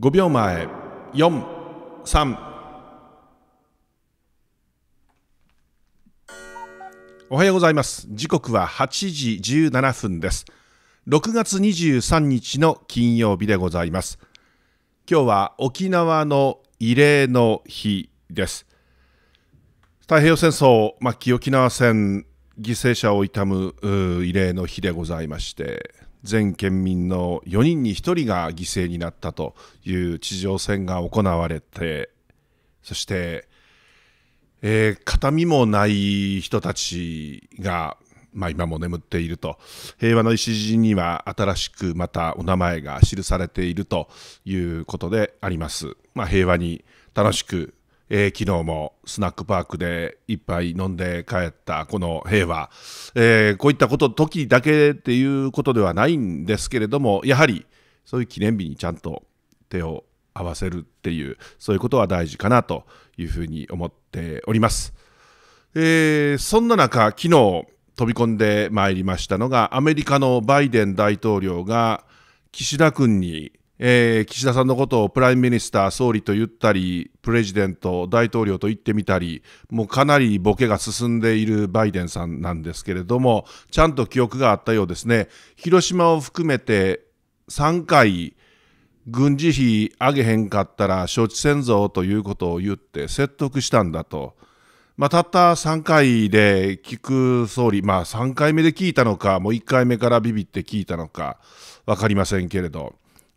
5秒前43おはようございます時刻は8時17分です6月23日の金曜日でございます今日は沖縄の慰霊の日です太平洋戦争末期沖縄戦犠牲者を悼む慰霊の日でございまして全県民の4人に1人が犠牲になったという地上戦が行われてそして、えー、形見もない人たちが、まあ、今も眠っていると平和の礎には新しくまたお名前が記されているということであります。まあ、平和に楽しくえー、昨日もスナックパークで一杯飲んで帰ったこの平和、えー、こういったこと時だけっていうことではないんですけれどもやはりそういう記念日にちゃんと手を合わせるっていうそういうことは大事かなというふうに思っております。えー、そんな中昨日飛び込んでまいりましたのがアメリカのバイデン大統領が岸田君にえー、岸田さんのことをプライムミニスター、総理と言ったり、プレジデント、大統領と言ってみたり、もうかなりボケが進んでいるバイデンさんなんですけれども、ちゃんと記憶があったようですね。広島を含めて3回、軍事費上げへんかったら承知せんぞということを言って説得したんだと。まあ、たった3回で聞く総理、まあ、3回目で聞いたのか、もう1回目からビビって聞いたのか、分かりませんけれど。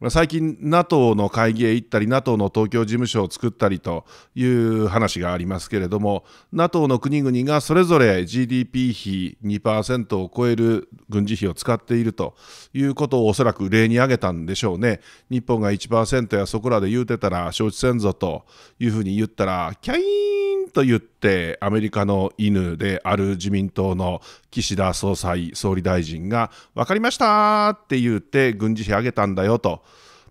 最近 NATO の会議へ行ったり NATO の東京事務所を作ったりという話がありますけれども NATO の国々がそれぞれ GDP 比2%を超える軍事費を使っているということをおそらく例に挙げたんでしょうね日本が1%やそこらで言うてたら承知せんぞというふうに言ったらキャイーンと言ってアメリカの犬である自民党の岸田総裁総理大臣が分かりましたって言って軍事費上げたんだよと。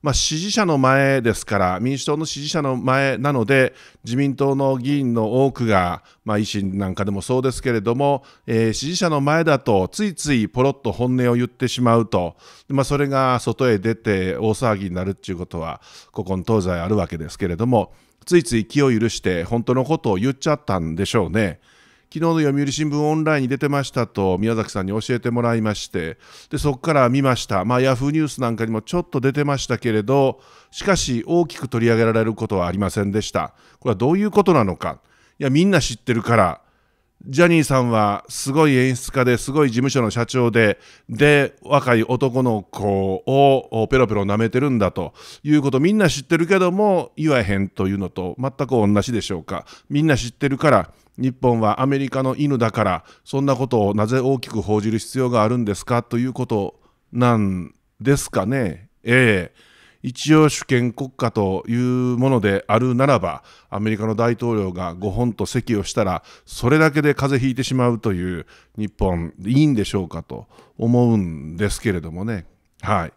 まあ、支持者の前ですから、民主党の支持者の前なので、自民党の議員の多くが、まあ、維新なんかでもそうですけれども、えー、支持者の前だと、ついついポロッと本音を言ってしまうと、まあ、それが外へ出て大騒ぎになるっていうことは、ここ東西あるわけですけれども、ついつい気を許して本当のことを言っちゃったんでしょうね。昨日の読売新聞オンラインに出てましたと宮崎さんに教えてもらいましてでそこから見ました、まあ、ヤフーニュースなんかにもちょっと出てましたけれどしかし大きく取り上げられることはありませんでしたこれはどういうことなのかいやみんな知ってるからジャニーさんはすごい演出家ですごい事務所の社長でで若い男の子をペロペロ舐めてるんだということみんな知ってるけども言わへんというのと全く同じでしょうかみんな知ってるから日本はアメリカの犬だからそんなことをなぜ大きく報じる必要があるんですかということなんですかねええ一応主権国家というものであるならば、アメリカの大統領がご本と席をしたら、それだけで風邪ひいてしまうという日本、いいんでしょうかと思うんですけれどもね。はい。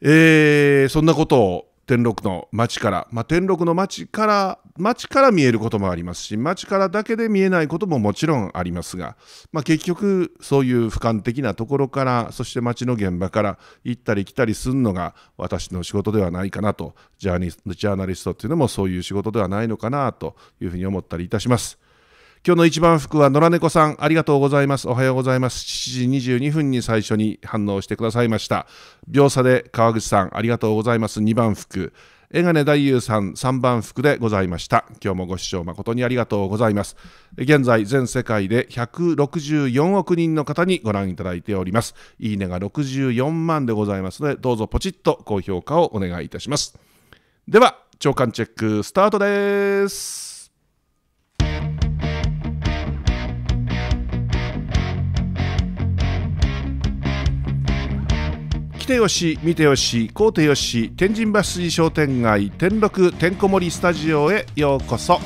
えー、そんなことを天禄の町から、まあ、天禄の町から町から見えることもありますし町からだけで見えないことももちろんありますが、まあ、結局そういう俯瞰的なところからそして町の現場から行ったり来たりするのが私の仕事ではないかなとジャーナリストっていうのもそういう仕事ではないのかなというふうに思ったりいたします。今日の一番福は野良猫さん、ありがとうございます。おはようございます。7時22分に最初に反応してくださいました。秒差で川口さん、ありがとうございます。2番福。江金大雄さん3番福でございました今日もご視聴誠にありがとうございます現在全世界で164億人の方にご覧いただいておりますいいねが64万でございますのでどうぞポチッと高評価をお願いいたしますでは長官チェックスタートです来てよし見てよし買うてよし天神橋筋商店街天禄てんこ盛りスタジオへようこそ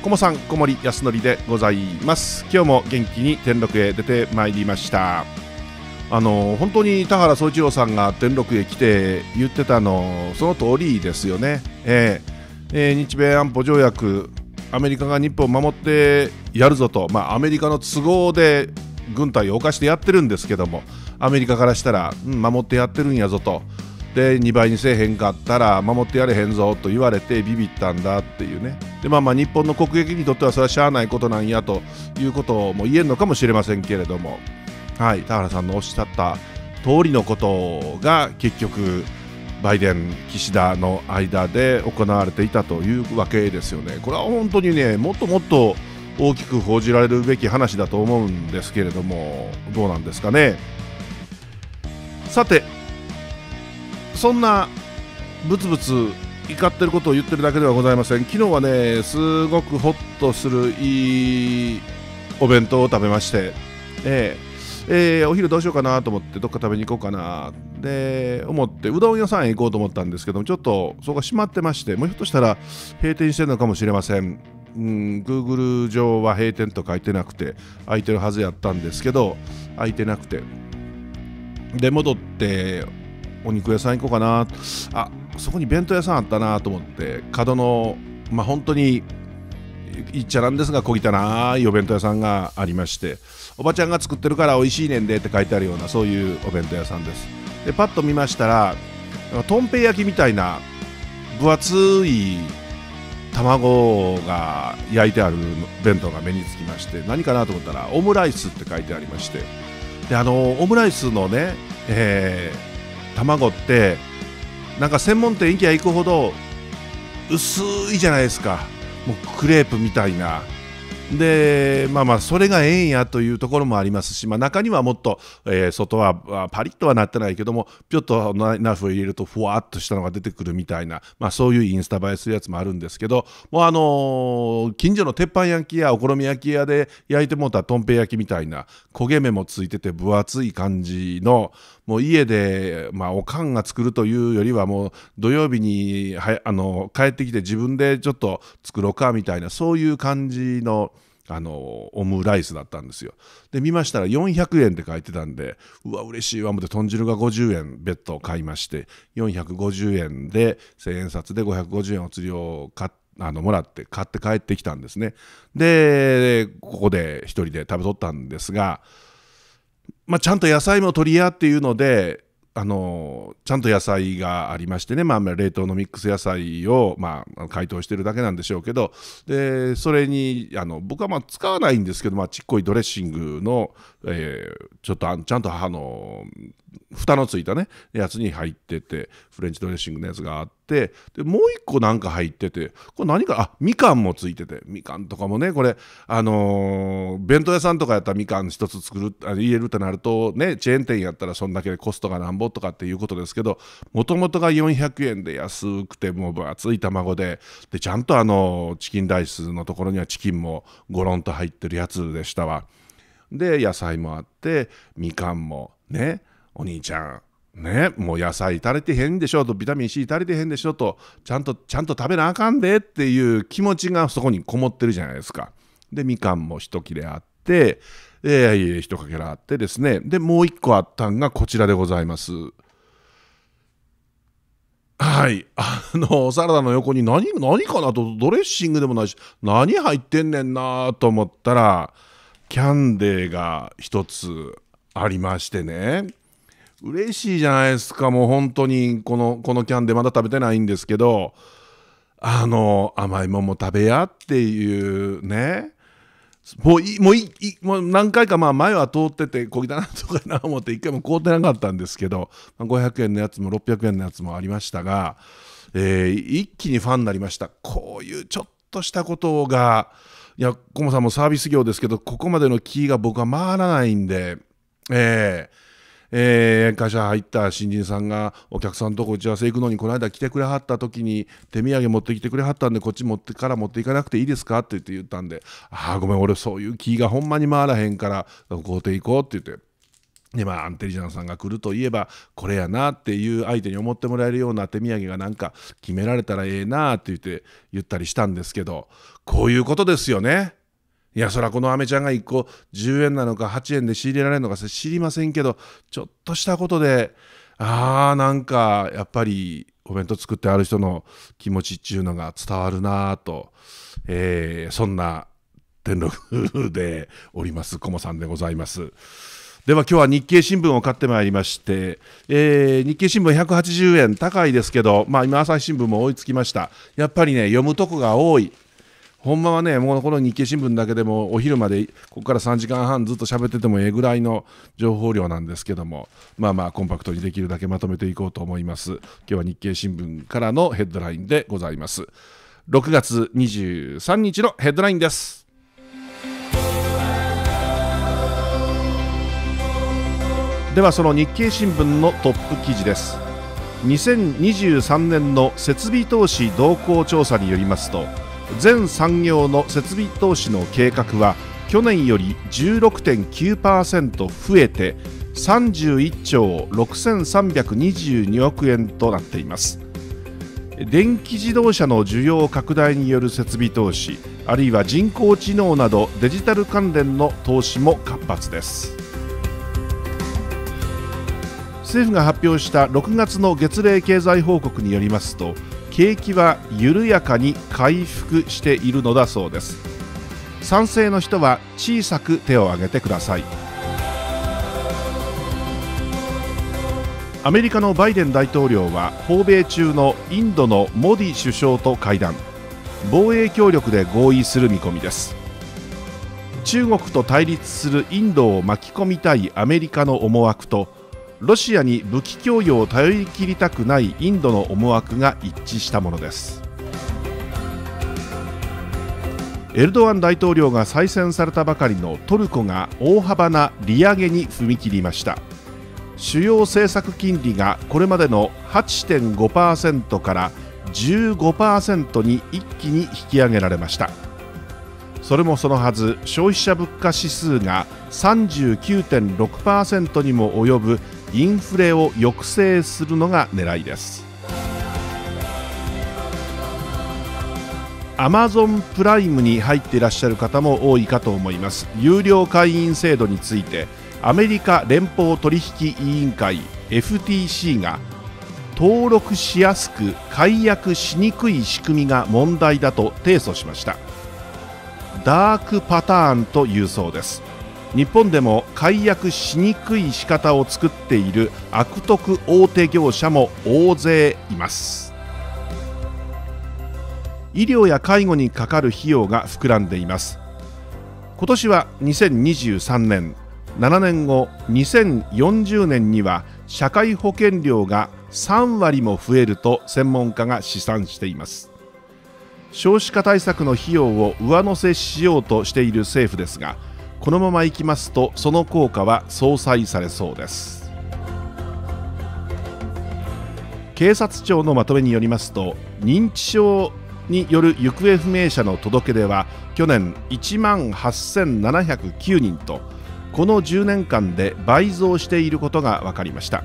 こもさん小森康則でございます今日も元気に天禄へ出てまいりましたあの本当に田原総一郎さんが天禄へ来て言ってたのその通りですよね、えーえー、日米安保条約アメリカが日本を守ってやるぞと、まあ、アメリカの都合で軍隊を犯してやってるんですけどもアメリカからしたら、うん、守ってやってるんやぞとで2倍にせえへんかったら守ってやれへんぞと言われてビビったんだっていうねで、まあ、まあ日本の国益にとってはそれはしゃあないことなんやということも言えるのかもしれませんけれども、はい、田原さんのおっしゃった通りのことが結局バイデン、岸田の間で行われていたというわけですよね。これは本当にねもっともっと大きく報じられるべき話だと思うんですけれどもどうなんですかね。さてそんなブツブツ怒ってることを言ってるだけではございません昨日はねすごくホッとするいいお弁当を食べまして、えー、えー、お昼どうしようかなと思ってどっか食べに行こうかなで思ってうどん屋さんへ行こうと思ったんですけどもちょっとそこが閉まってましてもうひょっとしたら閉店してるのかもしれませんうん、Google 上は閉店と書いてなくて開いてるはずやったんですけど開いてなくてで戻ってお肉屋さん行こうかなあそこに弁当屋さんあったなと思って角のまあ本当に言っちゃなんですが小汚いお弁当屋さんがありましておばちゃんが作ってるから美味しいねんでって書いてあるようなそういうお弁当屋さんですでパッと見ましたらとんぺい焼きみたいな分厚い卵が焼いてある弁当が目につきまして何かなと思ったらオムライスって書いてありましてであのオムライスのね、えー、卵ってなんか専門店行きゃ行くほど薄いじゃないですかもうクレープみたいなでまあまあそれがええんやというところもありますし、まあ、中にはもっと、えー、外はパリッとはなってないけどもぴょっとナフを入れるとふわっとしたのが出てくるみたいな、まあ、そういうインスタ映えするやつもあるんですけどもうあのー、近所の鉄板焼きやお好み焼き屋で焼いてもうたとんぺ焼きみたいな焦げ目もついてて分厚い感じのもう家で、まあ、おかんが作るというよりはもう土曜日にはあの帰ってきて自分でちょっと作ろうかみたいなそういう感じの。あのオムライスだったんですよで見ましたら400円って書いてたんでうわ嬉しいわ思って豚汁が50円別途買いまして450円で千円札で550円お釣りを買ってあのもらって買って帰ってきたんですねでここで1人で食べとったんですがまあ、ちゃんと野菜も取り合っていうので、あのちゃんと野菜がありましてね、まあ、冷凍のミックス野菜を、まあ、解凍してるだけなんでしょうけどでそれにあの僕はまあ使わないんですけど、まあ、ちっこいドレッシングのえー、ちょっとちゃんとあの蓋のついたねやつに入っててフレンチドレッシングのやつがあってでもう一個なんか入っててこれ何かあみかんもついててみかんとかもねこれあのー、弁当屋さんとかやったらみかん一つ作るあ入れるってなるとねチェーン店やったらそんだけでコストがなんぼとかっていうことですけどもともとが400円で安くてもう厚い卵ででちゃんとあのチキンライスのところにはチキンもゴロンと入ってるやつでしたわ。で野菜もあってみかんもねお兄ちゃんね、もう野菜足りてへんでしょとビタミン C 足りてへんでしょとちゃんとちゃんと食べなあかんでっていう気持ちがそこにこもってるじゃないですか。でみかんも一切れあって、えー、一かけらあってですねでもう一個あったんがこちらでございます。はいあのサラダの横に何何かなとドレッシングでもないし何入ってんねんなと思ったらキャンデーが一つありましてね嬉しいじゃないですかもう本当にこのこのキャンデーまだ食べてないんですけどあの甘いもんも食べやっていうねもういもういもう何回かまあ前は通っててこぎだなとかな思って一回も買うてなかったんですけど500円のやつも600円のやつもありましたが、えー、一気にファンになりましたこういうちょっとしたことがいや、コモさんもサービス業ですけど、ここまでのキーが僕は回らないんで、えー、えー、会社入った新人さんがお客さんとこ打ち合わせ行くのにこの間来てくれはった時に手土産持ってきてくれはったんでこっち持ってから持っていかなくていいですかって言って言ったんで「ああごめん俺そういう気がほんまに回らへんから買うていこう」って言って。でまあ、アンテリジャンさんが来るといえばこれやなっていう相手に思ってもらえるような手土産がなんか決められたらええなって言って言ったりしたんですけどこういうことですよね。いやそらこのアメちゃんが1個10円なのか8円で仕入れられるのか知りませんけどちょっとしたことであーなんかやっぱりお弁当作ってある人の気持ちっていうのが伝わるなと、えー、そんな天禄でおりますコモさんでございます。では今日は日経新聞を買ってまいりまして、えー、日経新聞180円高いですけど、まあ、今朝日新聞も追いつきましたやっぱりね読むとこが多いほんまはね、もうこの日経新聞だけでもお昼までここから3時間半ずっと喋っててもええぐらいの情報量なんですけども、まあまあコンパクトにできるだけまとめていこうと思います。今日は日経新聞からのヘッドラインでございます。6月23日のヘッドラインです。ではその日経新聞のトップ記事です2023年の設備投資動向調査によりますと全産業の設備投資の計画は去年より16.9%増えて31兆6322億円となっています電気自動車の需要拡大による設備投資あるいは人工知能などデジタル関連の投資も活発です政府が発表した6月の月例経済報告によりますと景気は緩やかに回復しているのだそうです賛成の人は小さく手を挙げてくださいアメリカのバイデン大統領は訪米中のインドのモディ首相と会談防衛協力で合意する見込みです中国と対立するインドを巻き込みたいアメリカの思惑とロシアに武器供与を頼り切りたくないインドの思惑が一致したものですエルドアン大統領が再選されたばかりのトルコが大幅な利上げに踏み切りました主要政策金利がこれまでの8.5%から15%に一気に引き上げられましたそれもそのはず消費者物価指数が39.6%にも及ぶインフレを抑制するのが狙いですアマゾンプライムに入っていらっしゃる方も多いかと思います有料会員制度についてアメリカ連邦取引委員会 FTC が登録しやすく解約しにくい仕組みが問題だと提訴しましたダークパターンというそうです日本でも解約しにくい仕方を作っている悪徳大手業者も大勢います医療や介護にかかる費用が膨らんでいます今年は2023年7年後2040年には社会保険料が3割も増えると専門家が試算しています少子化対策の費用を上乗せしようとしている政府ですがこのままいきますとその効果は相殺されそうです警察庁のまとめによりますと認知症による行方不明者の届け出は去年1万8709人とこの10年間で倍増していることが分かりました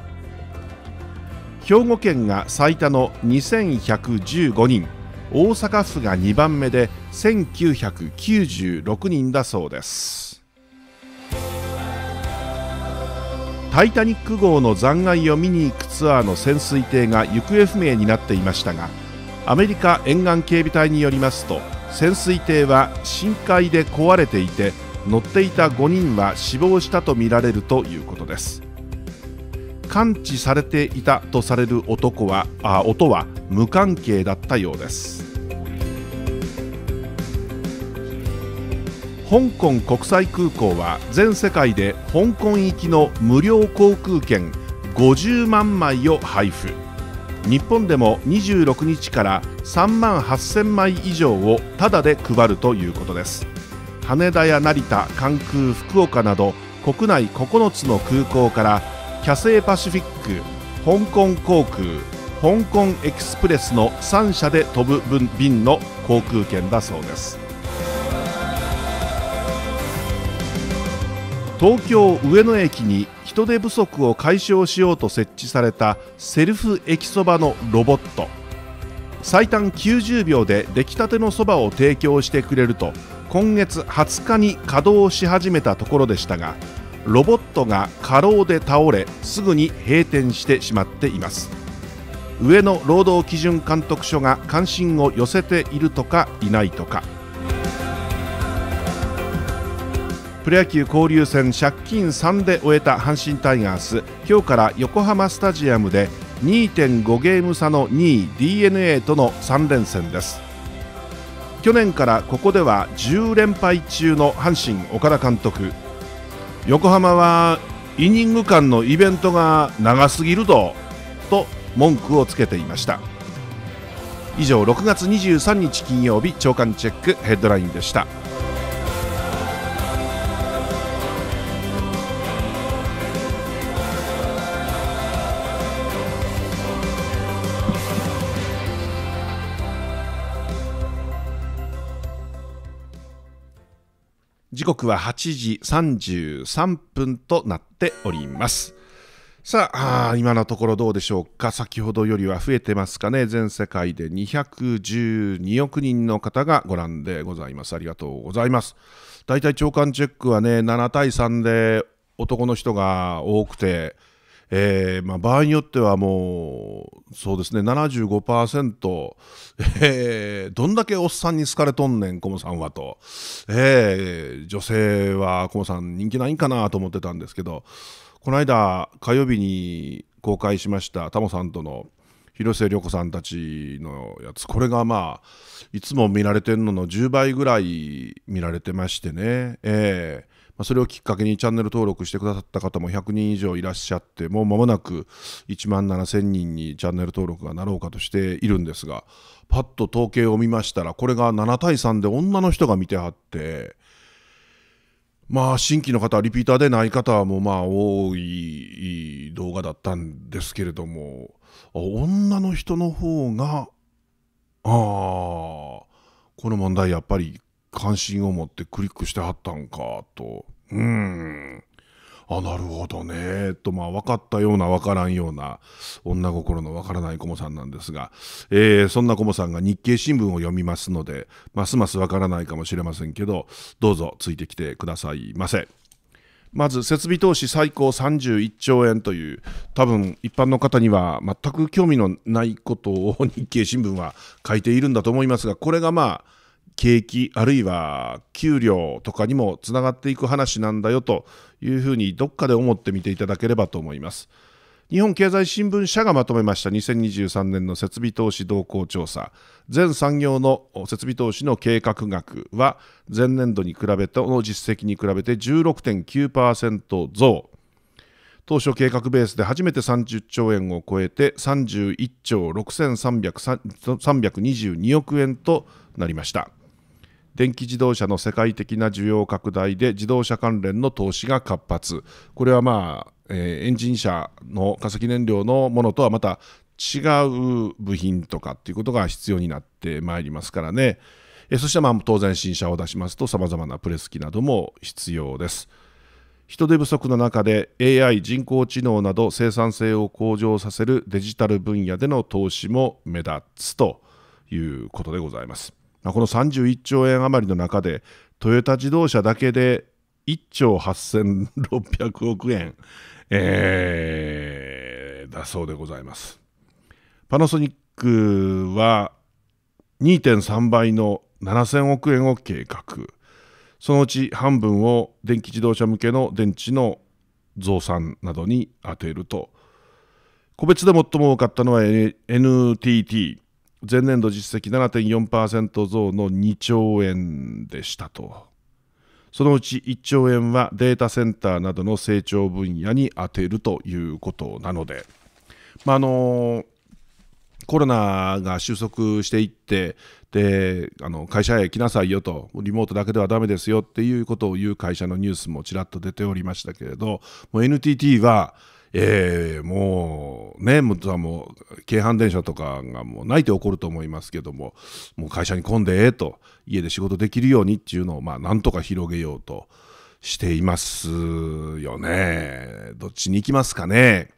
兵庫県が最多の2115人大阪府が2番目で1996人だそうです。タイタニック号の残骸を見に行くツアーの潜水艇が行方不明になっていましたがアメリカ沿岸警備隊によりますと潜水艇は深海で壊れていて乗っていた5人は死亡したとみられるということです感知されていたとされる男はあ音は無関係だったようです香港国際空港は全世界で香港行きの無料航空券50万枚を配布日本でも26日から3万8000枚以上をタダで配るということです羽田や成田関空福岡など国内9つの空港からキャセイパシフィック香港航空香港エクスプレスの3社で飛ぶ便の航空券だそうです東京上野駅に人手不足を解消しようと設置されたセルフ駅そばのロボット最短90秒で出来たてのそばを提供してくれると今月20日に稼働し始めたところでしたがロボットが過労で倒れすぐに閉店してしまっています上野労働基準監督署が関心を寄せているとかいないとかプロ野球交流戦借金3で終えた阪神タイガース今日から横浜スタジアムで2.5ゲーム差の2位 d n a との3連戦です去年からここでは10連敗中の阪神岡田監督横浜はイニング間のイベントが長すぎるぞと文句をつけていました以上6月23日金曜日朝刊チェックヘッドラインでした。時刻は8時33分となっております。さああ今のところどうでしょうか先ほどよりは増えてますかね全世界で212億人の方がご覧でございますありがとうございますだいたい長官チェックはね7対3で男の人が多くてえーまあ、場合によってはもうそうですね75%、えー、どんだけおっさんに好かれとんねんコモさんはと、えー、女性はコモさん人気ないんかなと思ってたんですけどこの間火曜日に公開しましたタモさんとの広末涼子さんたちのやつこれがまあいつも見られてるのの10倍ぐらい見られてましてねええーまあ、それをきっかけにチャンネル登録してくださった方も100人以上いらっしゃってもう間もなく1万7000人にチャンネル登録がなろうかとしているんですがパッと統計を見ましたらこれが7対3で女の人が見てはってまあ新規の方リピーターでない方もまあ多い動画だったんですけれども女の人の方がああこの問題やっぱり関心を持ってクリックしてはったんかとうんあなるほどねとまあ分かったような分からんような女心の分からないコモさんなんですが、えー、そんなコモさんが日経新聞を読みますのでますます分からないかもしれませんけどどうぞついてきてくださいませ。まず設備投資最高31兆円という多分一般の方には全く興味のないことを日経新聞は書いているんだと思いますがこれがまあ景気あるいは給料とかにもつながっていく話なんだよというふうにどっかで思ってみていただければと思います。日本経済新聞社がまとめました2023年の設備投資動向調査全産業の設備投資の計画額は前年度に比べての実績に比べて16.9%増当初計画ベースで初めて30兆円を超えて31兆6322億円となりました電気自動車の世界的な需要拡大で自動車関連の投資が活発これはまあ、えー、エンジン車の化石燃料のものとはまた違う部品とかっていうことが必要になってまいりますからね、えそしてまあ当然新車を出しますとさまざまなプレス機なども必要です。人手不足の中で AI 人工知能など生産性を向上させるデジタル分野での投資も目立つということでございます。この31兆円余りの中でトヨタ自動車だけで1兆8600億円、えー、だそうでございます。パナソニックは2.3倍の7000億円を計画。そのうち半分を電気自動車向けの電池の増産などに充てると個別で最も多かったのは NTT 前年度実績7.4%増の2兆円でしたとそのうち1兆円はデータセンターなどの成長分野に充てるということなので、まあ、あのーコロナが収束していってであの会社へ来なさいよとリモートだけではだめですよっていうことを言う会社のニュースもちらっと出ておりましたけれどもう NTT は、えー、もうねもう京阪電車とかがもう泣いて起こると思いますけどももう会社に混んでええと家で仕事できるようにっていうのを、まあ、なんとか広げようとしていますよねどっちに行きますかね。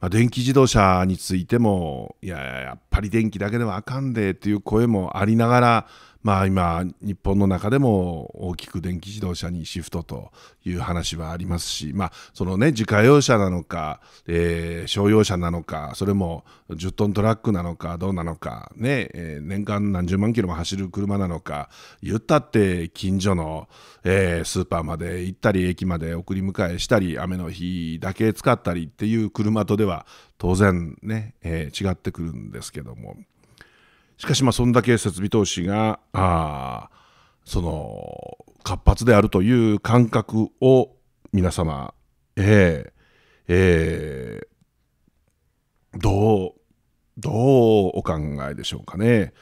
まあ、電気自動車についてもいややっぱり電気だけではあかんでという声もありながらまあ、今、日本の中でも大きく電気自動車にシフトという話はありますし、まあ、そのね、自家用車なのか、えー、商用車なのか、それも10トントラックなのか、どうなのか、ね、えー、年間何十万キロも走る車なのか、言ったって近所の、えー、スーパーまで行ったり、駅まで送り迎えしたり、雨の日だけ使ったりっていう車とでは、当然ね、え違ってくるんですけども。しかし、まあ、そんだけ設備投資が、あその、活発であるという感覚を皆様、えー、えー、どう、どうお考えでしょうかね。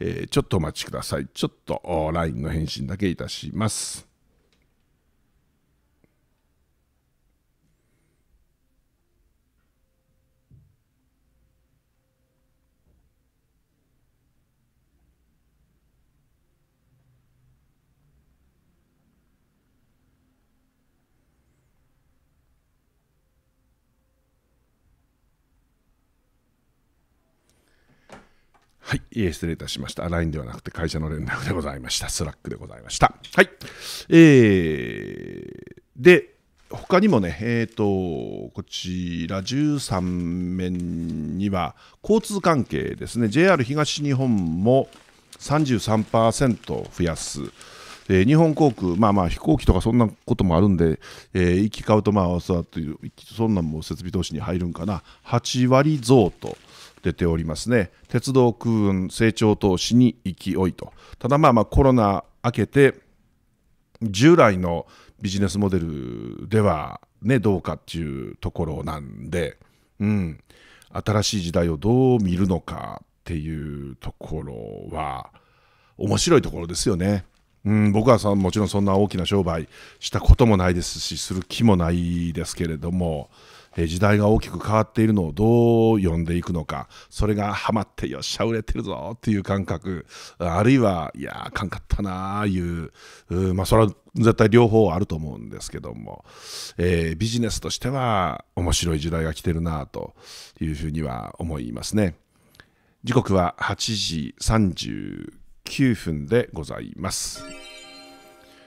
えー、ちょっとお待ちください。ちょっと LINE の返信だけいたします。はい、えー、失礼いたしました。LINE ではなくて会社の連絡でございました。スラックでございました。はい。えー、で、他にもね、えーと、こちら13面には交通関係ですね、JR 東日本も33%増やす。えー、日本航空、まあまあ飛行機とかそんなこともあるんで、えー、行き交うとまあそうだという、そんなんも設備投資に入るんかな、8割増と出ておりますね鉄道空運成長投資に勢いとただまあまあコロナ明けて従来のビジネスモデルではねどうかっていうところなんで、うん、新しい時代をどう見るのかっていうところは面白いところですよね。うん、僕はさもちろんそんな大きな商売したこともないですしする気もないですけれども時代が大きく変わっているのをどう読んでいくのかそれがハマってよっしゃ売れてるぞっていう感覚あるいはいやあかんかったなあいうまあそれは絶対両方あると思うんですけども、えー、ビジネスとしては面白い時代が来てるなというふうには思いますね。時刻は8時39分でございます。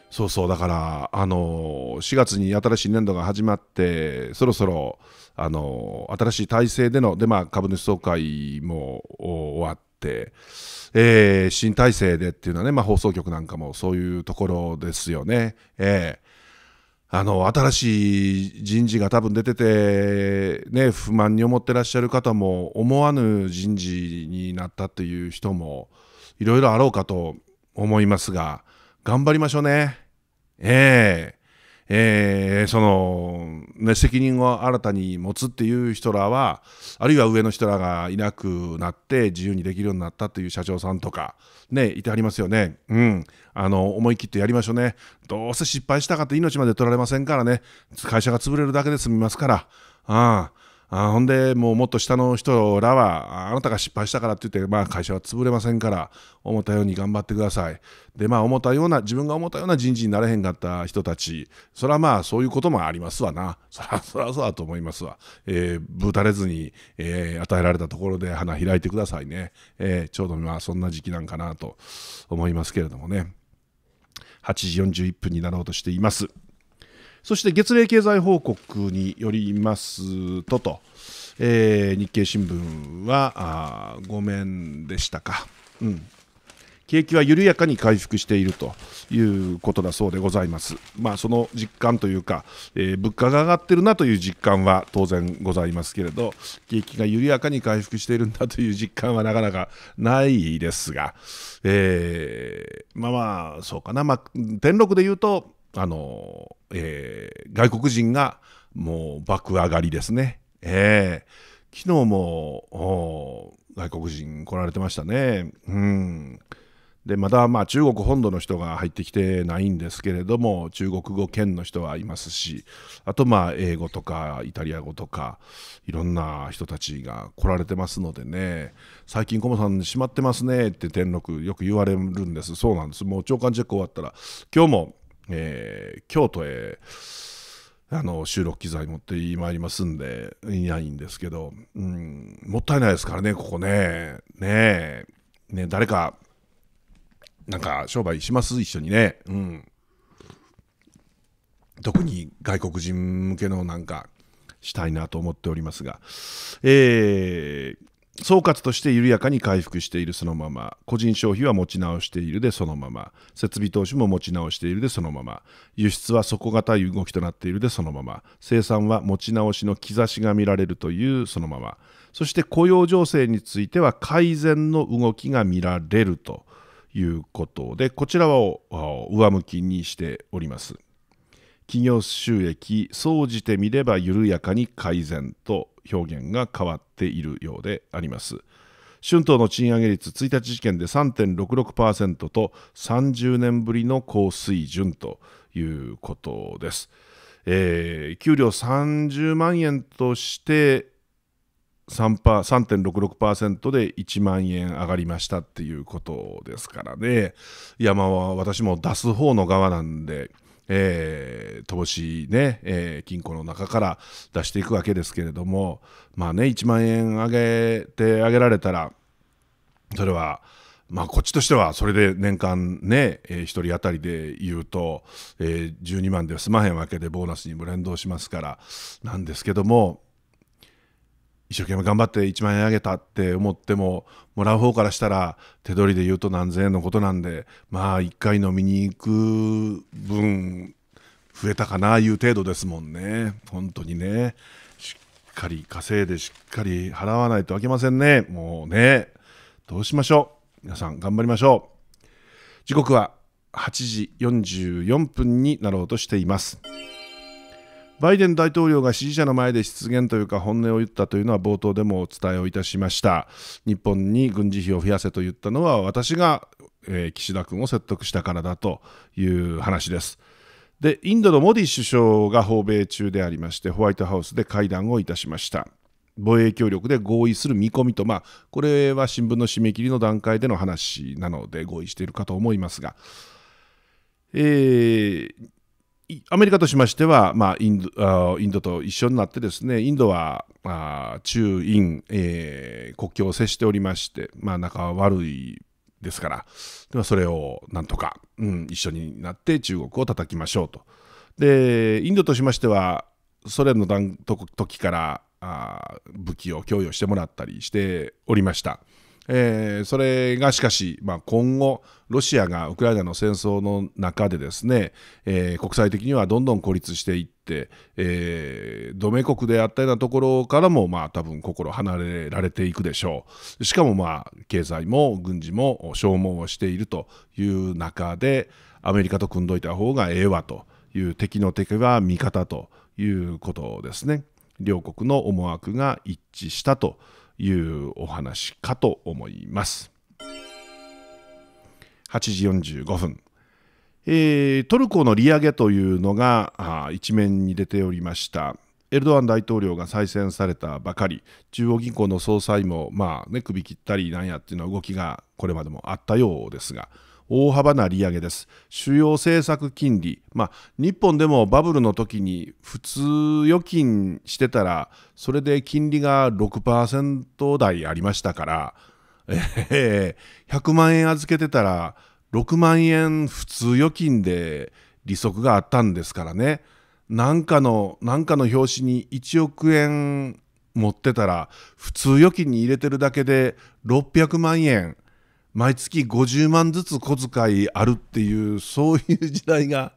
そうそうだからあの4月に新しい年度が始まってそろそろあの新しい体制でので、まあ、株主総会も終わって、えー、新体制でっていうのはね、まあ、放送局なんかもそういうところですよね。えーあの新しい人事が多分出てて、ね、不満に思ってらっしゃる方も思わぬ人事になったっていう人もいろいろあろうかと思いますが、頑張りましょうね。ええー、えー、その、ね、責任を新たに持つっていう人らは、あるいは上の人らがいなくなって自由にできるようになったという社長さんとか、ね、いてはりますよね。うん。あの、思い切ってやりましょうね。どうせ失敗したかって命まで取られませんからね。会社が潰れるだけで済みますから。ああ。あほんでもうもっと下の人らはあなたが失敗したからって言って、まあ、会社は潰れませんから思ったように頑張ってくださいでまあ思ったような自分が思ったような人事になれへんかった人たちそれはまあそういうこともありますわな そらそらそうだと思いますわ、えー、ぶたれずに、えー、与えられたところで花開いてくださいね、えー、ちょうどまあそんな時期なんかなと思いますけれどもね8時41分になろうとしています。そして月例経済報告によりますとと、えー、日経新聞はごめんでしたか、うん、景気は緩やかに回復しているということだそうでございます、まあ、その実感というか、えー、物価が上がってるなという実感は当然ございますけれど景気が緩やかに回復しているんだという実感はなかなかないですが、えー、まあまあそうかな、まあ、天禄で言うとあの、えー、外国人がもう爆上がりですね。えー、昨日も外国人来られてましたね。うんでまだまあ中国本土の人が入ってきてないんですけれども中国語圏の人はいますしあとまあ英語とかイタリア語とかいろんな人たちが来られてますのでね最近コモさん閉まってますねって天禄よく言われるんですそうなんですもう長官チェック終わったら今日もえー、京都へあの収録機材持って参いりますんでいないんですけど、うん、もったいないですからねここねねね誰かなんか商売します一緒にね、うん、特に外国人向けのなんかしたいなと思っておりますが、えー、総括として緩やかに回復しているそのまま個人消費は持ち直しているでそのまま設備投資も持ち直しているでそのまま輸出は底堅い動きとなっているでそのまま生産は持ち直しの兆しが見られるというそのままそして雇用情勢については改善の動きが見られるということでこちらを上向きにしております。企業収益総じてみれば緩やかに改善と表現が変わっているようであります。春闘の賃上げ率1日時点で3.66%と30年ぶりの高水準ということです。えー、給料30万円として3.66%で1万円上がりましたっていうことですからね。いやまあ私も出す方の側なんでえー、乏しいね、えー、金庫の中から出していくわけですけれども、まあね、1万円あげてあげられたら、それは、まあ、こっちとしてはそれで年間ね、えー、1人当たりで言うと、えー、12万では済まへんわけでボーナスにも連動しますからなんですけども一生懸命頑張って1万円あげたって思ってももらう方からしたら手取りで言うと何千円のことなんでまあ1回飲みに行く分増えたかないう程度ですもんね本当にねしっかり稼いでしっかり払わないといけませんねもうねどうしましょう皆さん頑張りましょう時刻は8時44分になろうとしています。バイデン大統領が支持者の前で失言というか本音を言ったというのは冒頭でもお伝えをいたしました日本に軍事費を増やせと言ったのは私が、えー、岸田君を説得したからだという話ですでインドのモディ首相が訪米中でありましてホワイトハウスで会談をいたしました防衛協力で合意する見込みと、まあ、これは新聞の締め切りの段階での話なので合意しているかと思いますが、えー、アメリカとしましては、まあ、インドインドと一緒になってですねインドはあ中印、えー、国境を接しておりまして、まあ、仲悪いですからでそれをなんとか、うん、一緒になって中国を叩きましょうと。でインドとしましてはソ連の時からあ武器を供与してもらったりしておりました。えー、それがしかし、まあ、今後、ロシアがウクライナの戦争の中でですね、えー、国際的にはどんどん孤立していって、えー、同盟国であったようなところからも、まあ、多分心離れられていくでしょう。しかも、まあ、経済も軍事も消耗をしているという中で、アメリカと組んどいた方がええわという敵の敵は味方ということですね。両国の思惑が一致したと。いうお話かと思います。8時45分、えー、トルコの利上げというのが一面に出ておりましたエルドアン大統領が再選されたばかり中央銀行の総裁も、まあね、首切ったりなんやっていうのは動きがこれまでもあったようですが、大幅な利上げです。主要政策金利、まあ、日本でもバブルの時に普通預金してたら、それで金利が6%台ありましたから、えー、100万円預けてたら、6万円普通預金で利息があったんですからね、なんかの、なんかの表紙に1億円持ってたら、普通預金に入れてるだけで600万円、毎月50万ずつ小遣いあるっていうそういう時代が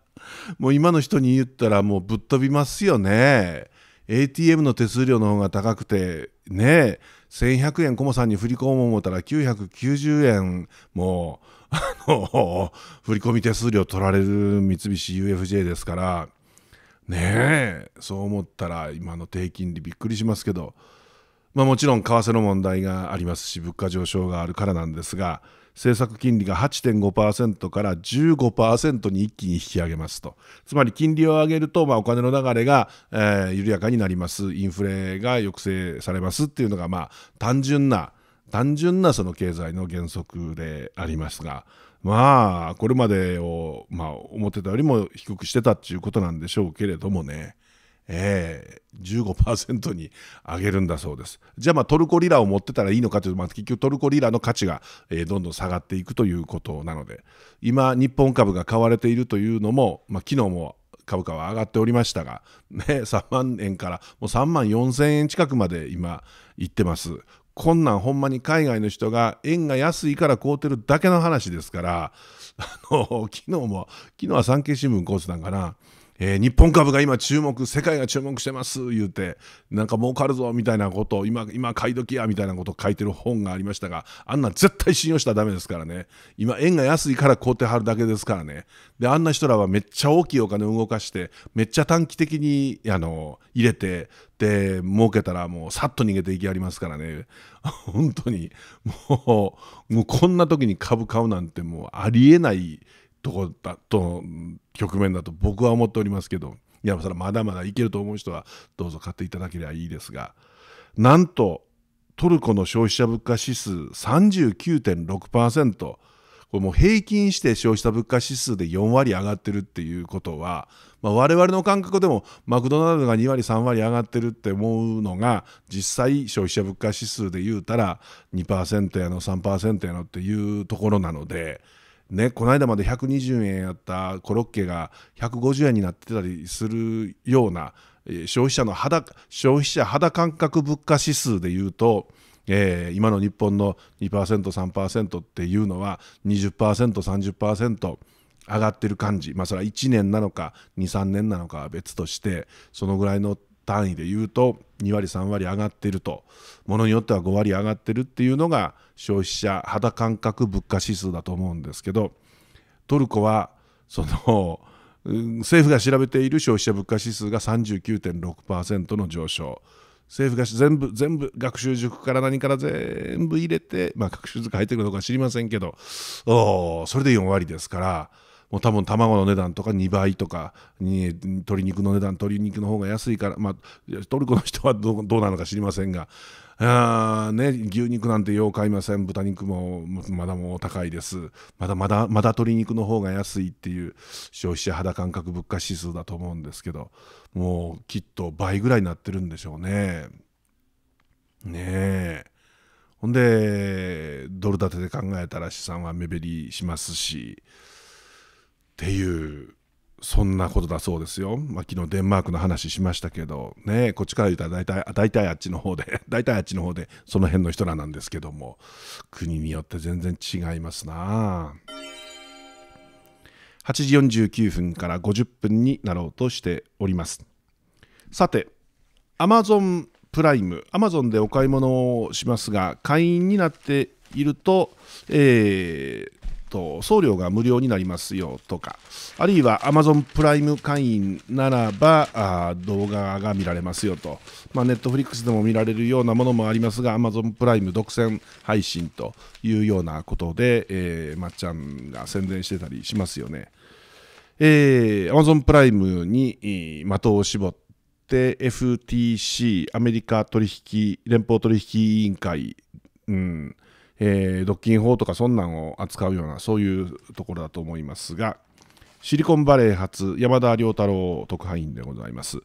もう今の人に言ったらもうぶっ飛びますよね ATM の手数料の方が高くてね1100円コモさんに振り込もう思ったら990円もうあの振り込み手数料取られる三菱 UFJ ですからねえそう思ったら今の低金利びっくりしますけど。まあ、もちろん為替の問題がありますし物価上昇があるからなんですが政策金利が8.5%から15%に一気に引き上げますとつまり金利を上げると、まあ、お金の流れが、え緩やかになりますインフレが抑制されますっていうのが、まあ、単純な単純なその経済の原則でありますが。まあこれまでを、まあ、思ってたよりも低くしてたっていうことなんでしょうけれどもねえー、15%に上げるんだそうです。じゃあ、まあ、トルコリラを持ってたらいいのかというと、まあ、結局トルコリラの価値が、えー、どんどん下がっていくということなので、今、日本株が買われているというのも、まあ、昨日も株価は上がっておりましたが、ね、3万円からもう3万4000円近くまで今、いってます。こんなんほんまに海外の人が円が安いから買うてるだけの話ですから、あの昨日も、昨日は産経新聞コースなんかな、えー、日本株が今注目、世界が注目してます、言うて、なんか儲かるぞ、みたいなことを、今、今買い時や、みたいなこと書いてる本がありましたが、あんな絶対信用したらダメですからね。今、円が安いから買うてはるだけですからね。で、あんな人らはめっちゃ大きいお金を動かして、めっちゃ短期的に、あの、入れて、で、儲けたらもうさっと逃げていきありますからね。本当に、もう、もうこんな時に株買うなんてもうありえない、とこだと局面だと僕は思っておりますけどいやそれまだまだいけると思う人はどうぞ買っていただければいいですがなんとトルコの消費者物価指数39.6%これもう平均して消費者物価指数で4割上がってるっていうことは、まあ、我々の感覚でもマクドナルドが2割3割上がってるって思うのが実際消費者物価指数で言うたら2%やの3%やのっていうところなので。ね、この間まで120円やったコロッケが150円になってたりするような、え消費者の肌消費者肌感覚物価指数でいうと、えー、今の日本の 2%3% っていうのは 20%30% 上がってる感じまあそれは1年なのか23年なのかは別としてそのぐらいの単位で言うと2割3割上がっているとものによっては5割上がってるっていうのが消費者肌感覚物価指数だと思うんですけどトルコはその政府が調べている消費者物価指数が39.6%の上昇政府が全部全部学習塾から何から全部入れて、まあ、学習塾入ってくるのか知りませんけどそれで4割ですからもう多分卵の値段とか2倍とかに鶏肉の値段鶏肉の方が安いから、まあ、トルコの人はどどうなのか知りませんがあ、ね、牛肉なんてよう買いません豚肉もまだもう高いですまだまだまだ鶏肉の方が安いっていう消費者肌感覚物価指数だと思うんですけどもうきっと倍ぐらいになってるんでしょうね。ねえ。ほんで、ドル建てで考えたら資産は目減りしますし、ていうそんなことだそうですよ、まあ、昨日デンマークの話しましたけどねこっちから言ったら大体大体あっちの方で 大体あっちの方でその辺の人らなんですけども国によって全然違いますな8時49分から50分になろうとしておりますさて Amazon プライム Amazon でお買い物をしますが会員になっていると、えーと送料が無料になりますよとかあるいは Amazon プライム会員ならばあ動画が見られますよと、まあ、Netflix でも見られるようなものもありますが Amazon プライム独占配信というようなことで、えー、まっちゃんが宣伝してたりしますよね。えー、Amazon プライムに的を絞って FTC アメリカ取引連邦取引委員会、うん、えー、独禁法とかそんなんを扱うようなそういうところだと思いますがシリコンバレー発山田良太郎特派員でございます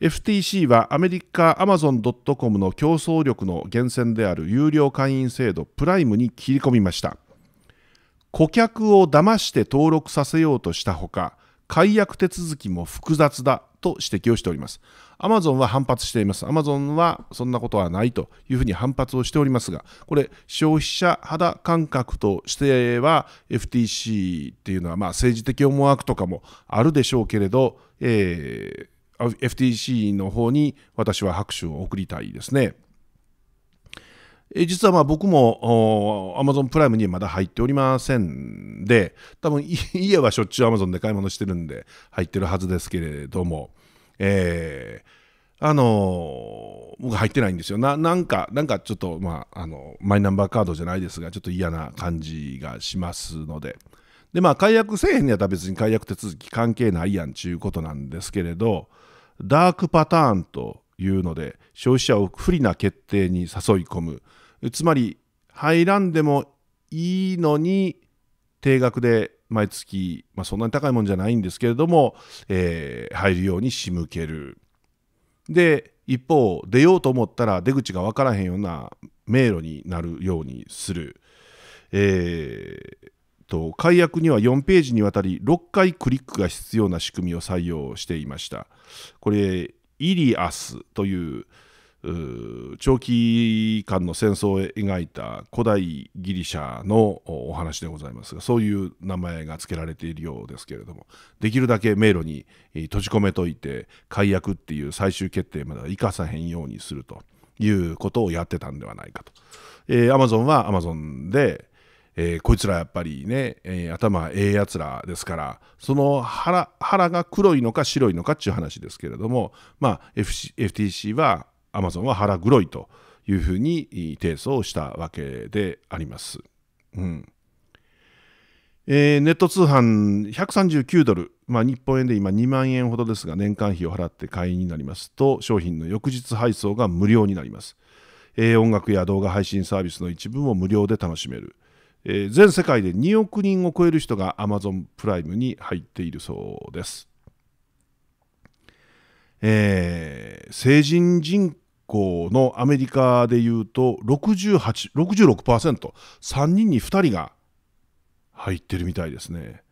FTC はアメリカ Amazon.com の競争力の源泉である有料会員制度プライムに切り込みました顧客を騙して登録させようとしたほか解約手続きも複雑だと指摘をしております。アマゾンは反発しています。アマゾンはそんなことはないというふうに反発をしておりますが、これ、消費者肌感覚としては、FTC っていうのはまあ政治的思惑とかもあるでしょうけれど、えー、FTC の方に私は拍手を送りたいですね。え実はまあ僕も Amazon プライムにまだ入っておりませんで、多分 家はしょっちゅう Amazon で買い物してるんで入ってるはずですけれども、えー、あのー、僕入ってないんですよな。なんか、なんかちょっと、まあ、あの、マイナンバーカードじゃないですが、ちょっと嫌な感じがしますので。で、まあ、解約せえへんにやったら別に解約手続き関係ないやんちゅうことなんですけれど、ダークパターンというので消費者を不利な決定に誘い込むつまり入らんでもいいのに定額で毎月、まあ、そんなに高いもんじゃないんですけれども、えー、入るように仕向けるで一方出ようと思ったら出口が分からへんような迷路になるようにする、えーと解約には4ページにわたり6回クリックが必要な仕組みを採用していましたこれイリアスという長期間の戦争を描いた古代ギリシャのお話でございますがそういう名前が付けられているようですけれどもできるだけ迷路に閉じ込めといて解約っていう最終決定までは生かさへんようにするということをやってたんではないかと。えー、Amazon は Amazon で、えー、こいつらやっぱりね、えー、頭ええやつらですからその腹腹が黒いのか白いのかっていう話ですけれども、まあ、FC、FTC はアマゾンは腹黒いというふうに提訴をしたわけであります。うんえー、ネット通販139ドル、まあ、日本円で今2万円ほどですが年間費を払って会員になりますと商品の翌日配送が無料になります、え音楽や動画配信サービスの一部も無料で楽しめる、えー、全世界で2億人を超える人が Amazon プライムに入っているそうです。えー、成人人口のアメリカでいうと68 66%、3人に2人が入ってるみたいですね。